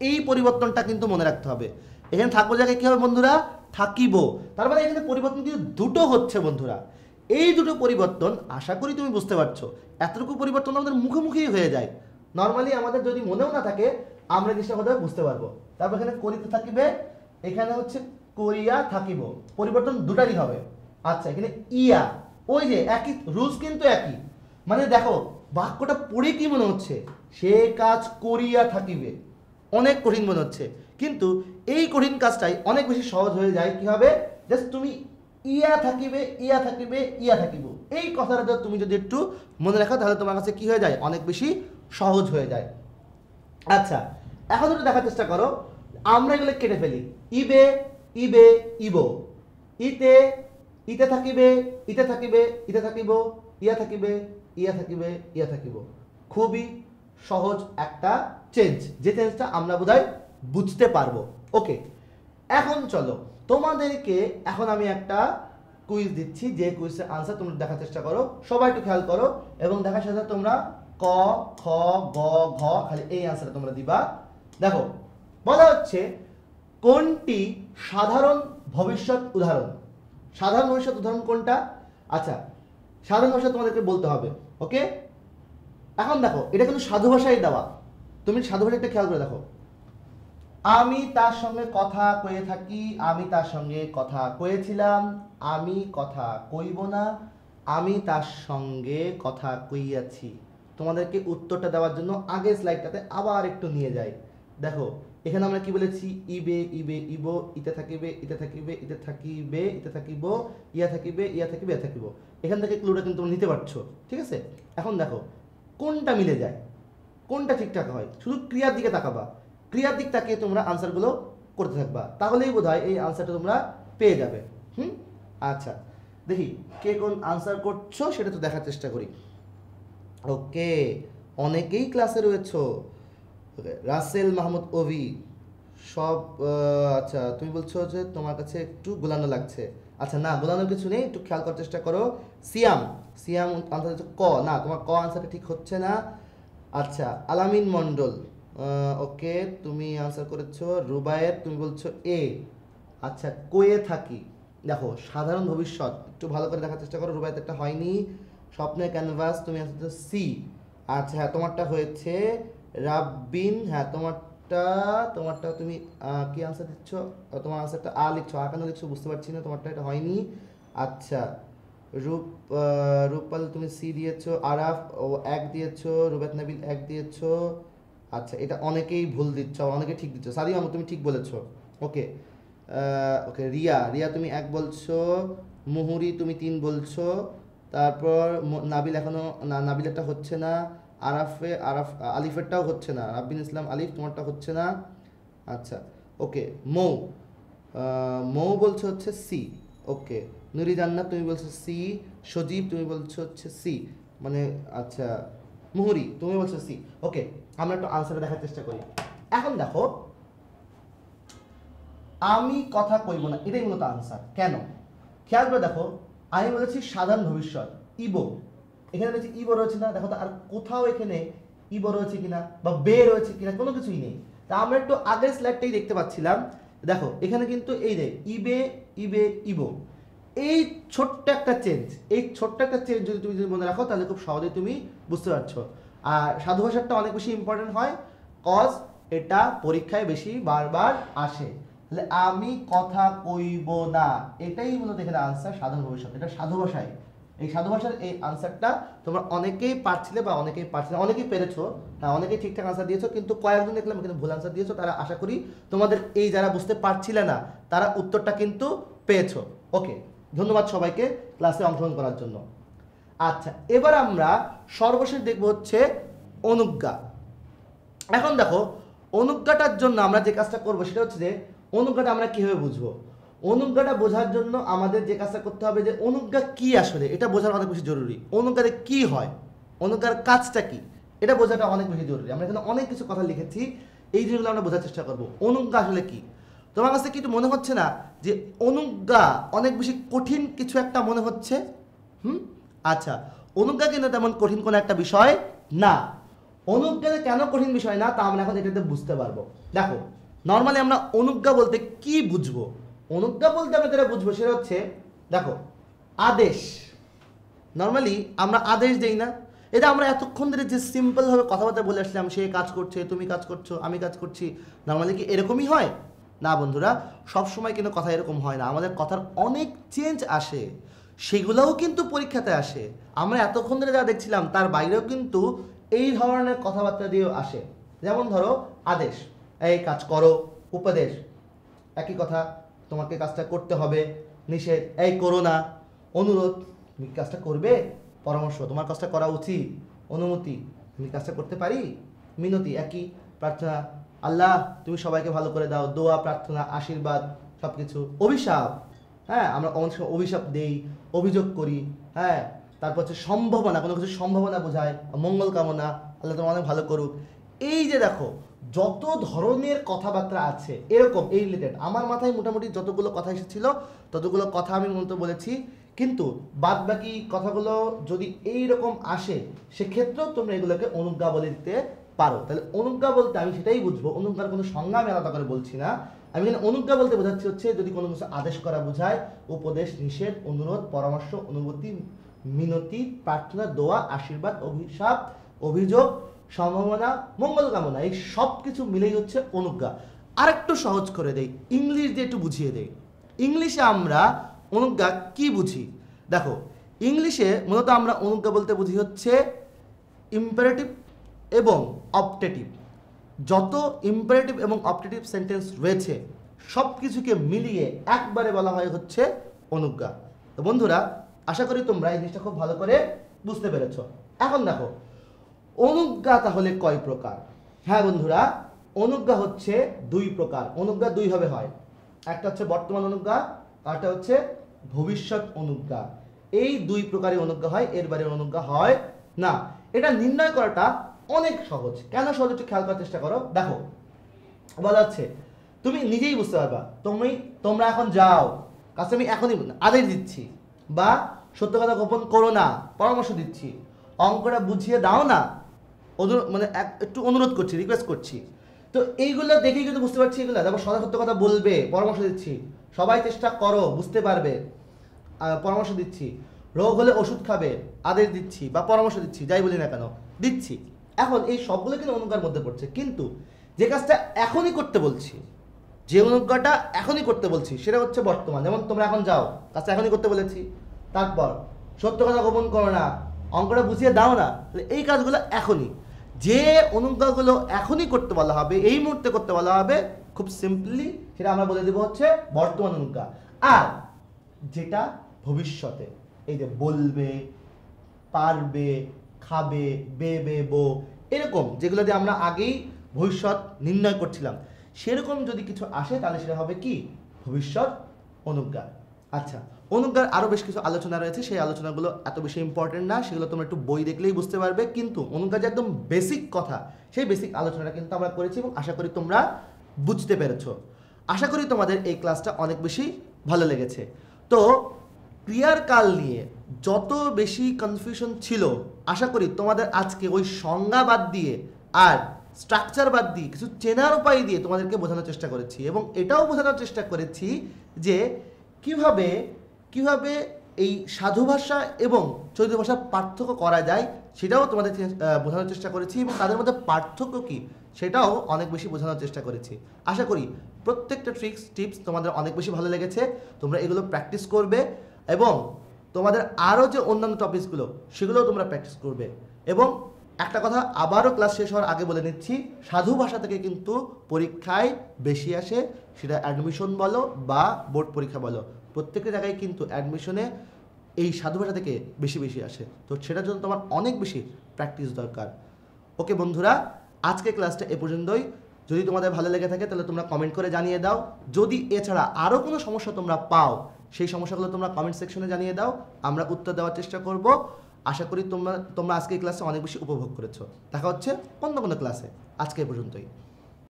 এই পরিবর্তনটা কিন্তু মনে রাখতে হবে এখানে থাকবো জায়গায় কী হবে বন্ধুরা থাকিব তার মানে এখানে পরিবর্তন কিন্তু দুটো হচ্ছে বন্ধুরা এই দুটো পরিবর্তন আশা করি তুমি বুঝতে পারছো এতটুকু পরিবর্তন আমাদের মুখোমুখি হয়ে যায় নর্মালি আমাদের যদি মনেও না থাকে আমরা জিনিসটা কথা বুঝতে পারবো তারপর এখানে করিতে থাকিবে এখানে হচ্ছে করিয়া থাকিব পরিবর্তন দুটারই হবে আচ্ছা এখানে ইয়া ওই যে একই রুলস কিন্তু একই মানে দেখো বাক্যটা পড়ে কি মনে হচ্ছে সে কাজ করিয়া থাকিবে অনেক কঠিন মনে হচ্ছে কিন্তু এই কঠিন কাজটাই অনেক বেশি সহজ হয়ে যায় কি হবে জাস্ট তুমি ইয়া থাকিবে ইয়া থাকিবে ইয়া থাকিব এই কথাটা তুমি যদি একটু মনে রাখো তাহলে তোমার কাছে কি হয়ে যায় অনেক বেশি সহজ হয়ে যায় আচ্ছা এখন তুমি দেখার চেষ্টা করো আমরা এগুলো কেটে ফেলি ইবে ইবে ইবো ইতে ইতে থাকিবে ইতে থাকিবে ইতে থাকিব ইয়া থাকিবে ইয়া থাকিবে ইয়া থাকিব খুবই সহজ একটা চেঞ্জ যে চেঞ্জটা আমরা বোধ বুঝতে পারবো ওকে এখন চলো তোমাদেরকে এখন আমি একটা কুইজ দিচ্ছি যে কুইজের আনসার তোমরা দেখার চেষ্টা করো সবাই একটু খেয়াল করো এবং দেখার সাথে তোমরা ক খ গ ঘ খালি এই আনসারটা তোমরা দিবা দেখো বলা হচ্ছে কোনটি সাধারণ ভবিষ্যৎ উদাহরণ সাধারণ ভবিষ্যৎ উদাহরণ কোনটা আচ্ছা সাধারণ ভাষা তোমাদেরকে বলতে হবে ওকে এখন দেখো এটা কিন্তু সাধু ভাষায় দেওয়া তুমি সাধু ভাষাটা একটা খেয়াল করে দেখো আমি তার সঙ্গে কথা কয়ে থাকি আমি তার সঙ্গে কথা কয়েছিলাম আমি কথা কইব না আমি তার সঙ্গে কথা কইয়াছি তোমাদেরকে উত্তরটা দেওয়ার জন্য আগের স্লাইডটাতে আবার একটু নিয়ে যায় দেখো এখানে আমরা কি বলেছি ইবে ইবে ইবো ইতে থাকিবে ইতে থাকিবে ইতে থাকিবে ইতে থাকিব ইয়া থাকিবে ইয়া থাকিবে ইয়া থাকিব এখান থেকে ক্লুটা কিন্তু তোমরা নিতে পারছো ঠিক আছে এখন দেখো কোনটা মিলে যায় কোনটা ঠিকঠাক হয় শুধু ক্রিয়ার দিকে তাকাবা ক্রিয়ার দিক তাকিয়ে তোমরা আনসারগুলো করতে থাকবা তাহলেই বোধ হয় এই আনসারটা তোমরা পেয়ে যাবে হুম আচ্ছা দেখি কে কোন আনসার করছো সেটা তো দেখার চেষ্টা করি ওকে অনেকেই ক্লাসে রয়েছো ওকে রাসেল মাহমুদ ওভি সব আচ্ছা তুমি বলছো যে তোমার কাছে একটু গোলানো লাগছে আচ্ছা না গোলানো কিছু নেই একটু খেয়াল করার চেষ্টা করো সিয়াম সিয়াম আনসার হচ্ছে ক না তোমার ক আনসারটা ঠিক হচ্ছে না আচ্ছা আলামিন মন্ডল ওকে তুমি আনসার করেছো রুবায়ের তুমি বলছো এ আচ্ছা কোয়ে থাকি দেখো সাধারণ ভবিষ্যৎ একটু ভালো করে দেখার চেষ্টা করো রুবায়ের একটা হয়নি স্বপ্নের ক্যানভাস তুমি আনসার সি আচ্ছা হ্যাঁ তোমারটা হয়েছে রাব্বিন হ্যাঁ তোমারটা তোমারটা তুমি কি আনসার দিচ্ছ তোমার আনসারটা আ লিখছো আ কেন লিখছো বুঝতে পারছি না তোমারটা এটা হয়নি আচ্ছা রূপ রূপাল তুমি সি দিয়েছো আরাফ ও এক দিয়েছো রুবেত নাবিল এক দিয়েছো আচ্ছা এটা অনেকেই ভুল দিচ্ছ অনেকে ঠিক দিচ্ছ সাদি মামু তুমি ঠিক বলেছ ওকে ওকে রিয়া রিয়া তুমি এক বলছো মুহুরি তুমি তিন বলছো তারপর নাবিল এখনও না নাবিল একটা হচ্ছে না আরাফে আরাফ আলিফেরটাও হচ্ছে না রাব্বিন ইসলাম আলিফ তোমারটা হচ্ছে না আচ্ছা ওকে মৌ মৌ বলছে হচ্ছে সি ওকে নুরি জান্নাত তুমি বলছো সি সজীব তুমি বলছো হচ্ছে সি মানে আচ্ছা মুহুরি তুমি বলছো সি ওকে আমরা একটু আনসারটা দেখার চেষ্টা করি এখন দেখো আমি কথা কইব না এটাই মূলত আনসার কেন খেয়াল করে দেখো আমি বলেছি সাধারণ ভবিষ্যৎ ইবো এখানে রয়েছে ই বড় রয়েছে না দেখো তো আর কোথাও এখানে ই বড় রয়েছে কিনা বা বে রয়েছে কিনা কোনো কিছুই নেই তা আমরা একটু আগের স্লাইডটাই দেখতে পাচ্ছিলাম দেখো এখানে কিন্তু এই যে ইবে ইবে ইবো এই ছোট্ট একটা চেঞ্জ এই ছোট্ট একটা চেঞ্জ যদি তুমি যদি মনে রাখো তাহলে খুব সহজে তুমি বুঝতে পারছো আর সাধু ভাষাটা অনেক বেশি ইম্পর্টেন্ট হয় কজ এটা পরীক্ষায় বেশি বারবার আসে তাহলে আমি কথা কইব না এটাই মূলত এখানে আনসার সাধারণ ভবিষ্যৎ এটা সাধু ভাষায় এই সাধু ভাষার এই আনসারটা তোমরা অনেকেই পারছিলে বা অনেকেই পারছিলে অনেকেই পেরেছো হ্যাঁ অনেকেই ঠিকঠাক আনসার দিয়েছো কিন্তু কয়েকজন দেখলাম কিন্তু ভুল আনসার দিয়েছো তারা আশা করি তোমাদের এই যারা বুঝতে পারছিলে না তারা উত্তরটা কিন্তু পেয়েছো ওকে ধন্যবাদ সবাইকে ক্লাসে অংশগ্রহণ করার জন্য আচ্ছা এবার আমরা সর্বশেষ দেখব হচ্ছে অনুজ্ঞা এখন দেখো অনুজ্ঞাটার জন্য আমরা যে কাজটা করবো সেটা হচ্ছে যে অনুজ্ঞাটা আমরা কীভাবে বুঝবো অনুজ্ঞাটা বোঝার জন্য আমাদের যে কাজটা করতে হবে যে অনুজ্ঞা কি আসলে এটা বোঝার অনেক বেশি জরুরি অনুজ্ঞাতে কি হয় অনুজ্ঞার কাজটা কি এটা বোঝাটা অনেক বেশি জরুরি আমরা এখানে অনেক কিছু কথা লিখেছি এই জিনিসগুলো আমরা বোঝার চেষ্টা করবো অনুজ্ঞা আসলে কি তোমার কাছে কিন্তু মনে হচ্ছে না যে অনুজ্ঞা অনেক বেশি কঠিন কিছু একটা মনে হচ্ছে হুম আচ্ছা অনুজ্ঞা কিন্তু তেমন কঠিন কোনো একটা বিষয় না অনুজ্ঞা কেন কঠিন বিষয় না তা আমরা এখন এটাতে বুঝতে পারবো দেখো নর্মালি আমরা অনুজ্ঞা বলতে কি বুঝবো অনুজ্ঞা বলতে আমরা যেটা বুঝবো সেটা হচ্ছে দেখো আদেশ নর্মালি আমরা আদেশ দেই না এটা আমরা এতক্ষণ ধরে যে সিম্পলভাবে কথাবার্তা বলে আসলাম সে কাজ করছে তুমি কাজ করছো আমি কাজ করছি নর্মালি কি এরকমই হয় না বন্ধুরা সব সময় কিন্তু কথা এরকম হয় না আমাদের কথার অনেক চেঞ্জ আসে সেগুলোও কিন্তু পরীক্ষাতে আসে আমরা এতক্ষণ ধরে যা দেখছিলাম তার বাইরেও কিন্তু এই ধরনের কথাবার্তা দিয়েও আসে যেমন ধরো আদেশ এই কাজ করো উপদেশ একই কথা তোমাকে কাজটা করতে হবে নিষেধ এই করো না অনুরোধ তুমি কাজটা করবে পরামর্শ তোমার কাজটা করা উচিত অনুমতি তুমি কাজটা করতে পারি মিনতি একই প্রার্থনা আল্লাহ তুমি সবাইকে ভালো করে দাও দোয়া প্রার্থনা আশীর্বাদ সব কিছু অভিশাপ হ্যাঁ আমরা অনেক সময় অভিশাপ দেই অভিযোগ করি হ্যাঁ তারপর হচ্ছে সম্ভাবনা কোনো কিছু সম্ভাবনা বোঝায় মঙ্গল কামনা আল্লাহ তোমার অনেক ভালো করুক এই যে দেখো যত ধরনের কথাবার্তা আছে এরকম এই রিলেটেড আমার মাথায় মোটামুটি যতগুলো কথা এসেছিল ততগুলো কথা আমি মূলত বলেছি কিন্তু বাদ বাকি কথাগুলো যদি এই রকম আসে সেক্ষেত্রেও তোমরা এগুলোকে অনুজ্ঞা বলে দিতে পারো তাহলে অনুজ্ঞা বলতে আমি সেটাই বুঝবো অনুজ্ঞার কোনো সংজ্ঞা আমি আলাদা করে বলছি না আমি এখানে অনুজ্ঞা বলতে বোঝাচ্ছি হচ্ছে যদি কোনো কিছু আদেশ করা বোঝায় উপদেশ নিষেধ অনুরোধ পরামর্শ অনুভূতি মিনতি প্রার্থনা দোয়া আশীর্বাদ অভিশাপ অভিযোগ সম্ভাবনা মঙ্গল কামনা এই সব কিছু মিলেই হচ্ছে অনুজ্ঞা আর একটু সহজ করে দেই ইংলিশ দিয়ে একটু বুঝিয়ে দেই ইংলিশে আমরা অনুজ্ঞা কি বুঝি দেখো ইংলিশে মূলত আমরা অনুজ্ঞা বলতে বুঝি হচ্ছে ইম্পারেটিভ এবং অপটেটিভ যত ইম্পারেটিভ এবং অপটেটিভ সেন্টেন্স রয়েছে সব কিছুকে মিলিয়ে একবারে বলা হয় হচ্ছে অনুজ্ঞা তো বন্ধুরা আশা করি তোমরা এই জিনিসটা খুব ভালো করে বুঝতে পেরেছ এখন দেখো অনুজ্ঞা তাহলে কয় প্রকার হ্যাঁ বন্ধুরা অনুজ্ঞা হচ্ছে দুই প্রকার অনুজ্ঞা দুই হয় একটা হচ্ছে বর্তমান অনুজ্ঞা আরটা হচ্ছে ভবিষ্যৎ অনুজ্ঞা এই দুই প্রকারের অনুজ্ঞা হয় এর বাইরে অনুজ্ঞা হয় না এটা নির্ণয় করাটা অনেক সহজ কেন সহজ একটু খেয়াল করার চেষ্টা করো দেখো বলা হচ্ছে তুমি নিজেই বুঝতে পারবা তুমি তোমরা এখন যাও কাছে আমি এখনই আদেশ দিচ্ছি বা সত্য কথা গোপন করো না পরামর্শ দিচ্ছি অঙ্কটা বুঝিয়ে দাও না মানে একটু অনুরোধ করছি রিকোয়েস্ট করছি তো এইগুলো দেখেই কিন্তু বুঝতে পারছি এগুলো তারপর সদা সত্য কথা বলবে পরামর্শ দিচ্ছি সবাই চেষ্টা করো বুঝতে পারবে পরামর্শ দিচ্ছি রোগ হলে ওষুধ খাবে আদেশ দিচ্ছি বা পরামর্শ দিচ্ছি যাই বলি না কেন দিচ্ছি এখন এই সবগুলো কিন্তু অনুজ্ঞার মধ্যে পড়ছে কিন্তু যে কাজটা এখনই করতে বলছি যে অনুজ্ঞাটা এখনই করতে বলছি সেটা হচ্ছে বর্তমান যেমন তোমরা এখন যাও কাজটা এখনই করতে বলেছি তারপর সত্য কথা গোপন করো না অঙ্কটা বুঝিয়ে দাও না এই কাজগুলো এখনই যে অনুজ্ঞাগুলো এখনই করতে বলা হবে এই মুহূর্তে করতে বলা হবে খুব সিম্পলি সেটা আমরা বলে দেবো হচ্ছে বর্তমান অনুজ্ঞা আর যেটা ভবিষ্যতে এই যে বলবে পারবে খাবে বেবে বো এরকম যেগুলো দিয়ে আমরা আগেই ভবিষ্যৎ নির্ণয় করছিলাম সেরকম যদি কিছু আসে তাহলে সেটা হবে কি ভবিষ্যৎ অনুজ্ঞা আচ্ছা অনুজ্ঞার আরও বেশ কিছু আলোচনা রয়েছে সেই আলোচনাগুলো এত বেশি ইম্পর্টেন্ট না সেগুলো তোমরা একটু বই দেখলেই বুঝতে পারবে কিন্তু অনুজ্ঞার যে একদম বেসিক কথা সেই বেসিক আলোচনাটা কিন্তু আমরা করেছি এবং আশা করি তোমরা বুঝতে পেরেছ আশা করি তোমাদের এই ক্লাসটা অনেক বেশি ভালো লেগেছে তো ক্রিয়ার কাল নিয়ে যত বেশি কনফিউশন ছিল আশা করি তোমাদের আজকে ওই সংজ্ঞা বাদ দিয়ে আর স্ট্রাকচার বাদ দিয়ে কিছু চেনার উপায় দিয়ে তোমাদেরকে বোঝানোর চেষ্টা করেছি এবং এটাও বোঝানোর চেষ্টা করেছি যে কিভাবে কিভাবে এই সাধু ভাষা এবং চলিত ভাষার পার্থক্য করা যায় সেটাও তোমাদের বোঝানোর চেষ্টা করেছি এবং তাদের মধ্যে পার্থক্য কী সেটাও অনেক বেশি বোঝানোর চেষ্টা করেছি আশা করি প্রত্যেকটা ট্রিক্স টিপস তোমাদের অনেক বেশি ভালো লেগেছে তোমরা এগুলো প্র্যাকটিস করবে এবং তোমাদের আরও যে অন্যান্য টপিকসগুলো সেগুলোও তোমরা প্র্যাকটিস করবে এবং একটা কথা আবারও ক্লাস শেষ হওয়ার আগে বলে নিচ্ছি সাধু ভাষা থেকে কিন্তু পরীক্ষায় বেশি আসে সেটা অ্যাডমিশন বলো বা বোর্ড পরীক্ষা বলো প্রত্যেকটা জায়গায় কিন্তু অ্যাডমিশনে এই সাধু ভাষা থেকে বেশি বেশি আসে তো সেটার জন্য তোমার অনেক বেশি প্র্যাকটিস দরকার ওকে বন্ধুরা আজকে ক্লাসটা এ পর্যন্তই যদি তোমাদের ভালো লেগে থাকে তাহলে তোমরা কমেন্ট করে জানিয়ে দাও যদি এছাড়া আরও কোনো সমস্যা তোমরা পাও সেই সমস্যাগুলো তোমরা কমেন্ট সেকশনে জানিয়ে দাও আমরা উত্তর দেওয়ার চেষ্টা করব আশা করি তোমরা তোমরা আজকে এই ক্লাসে অনেক বেশি উপভোগ করেছো দেখা হচ্ছে অন্য কোনো ক্লাসে আজকে এ পর্যন্তই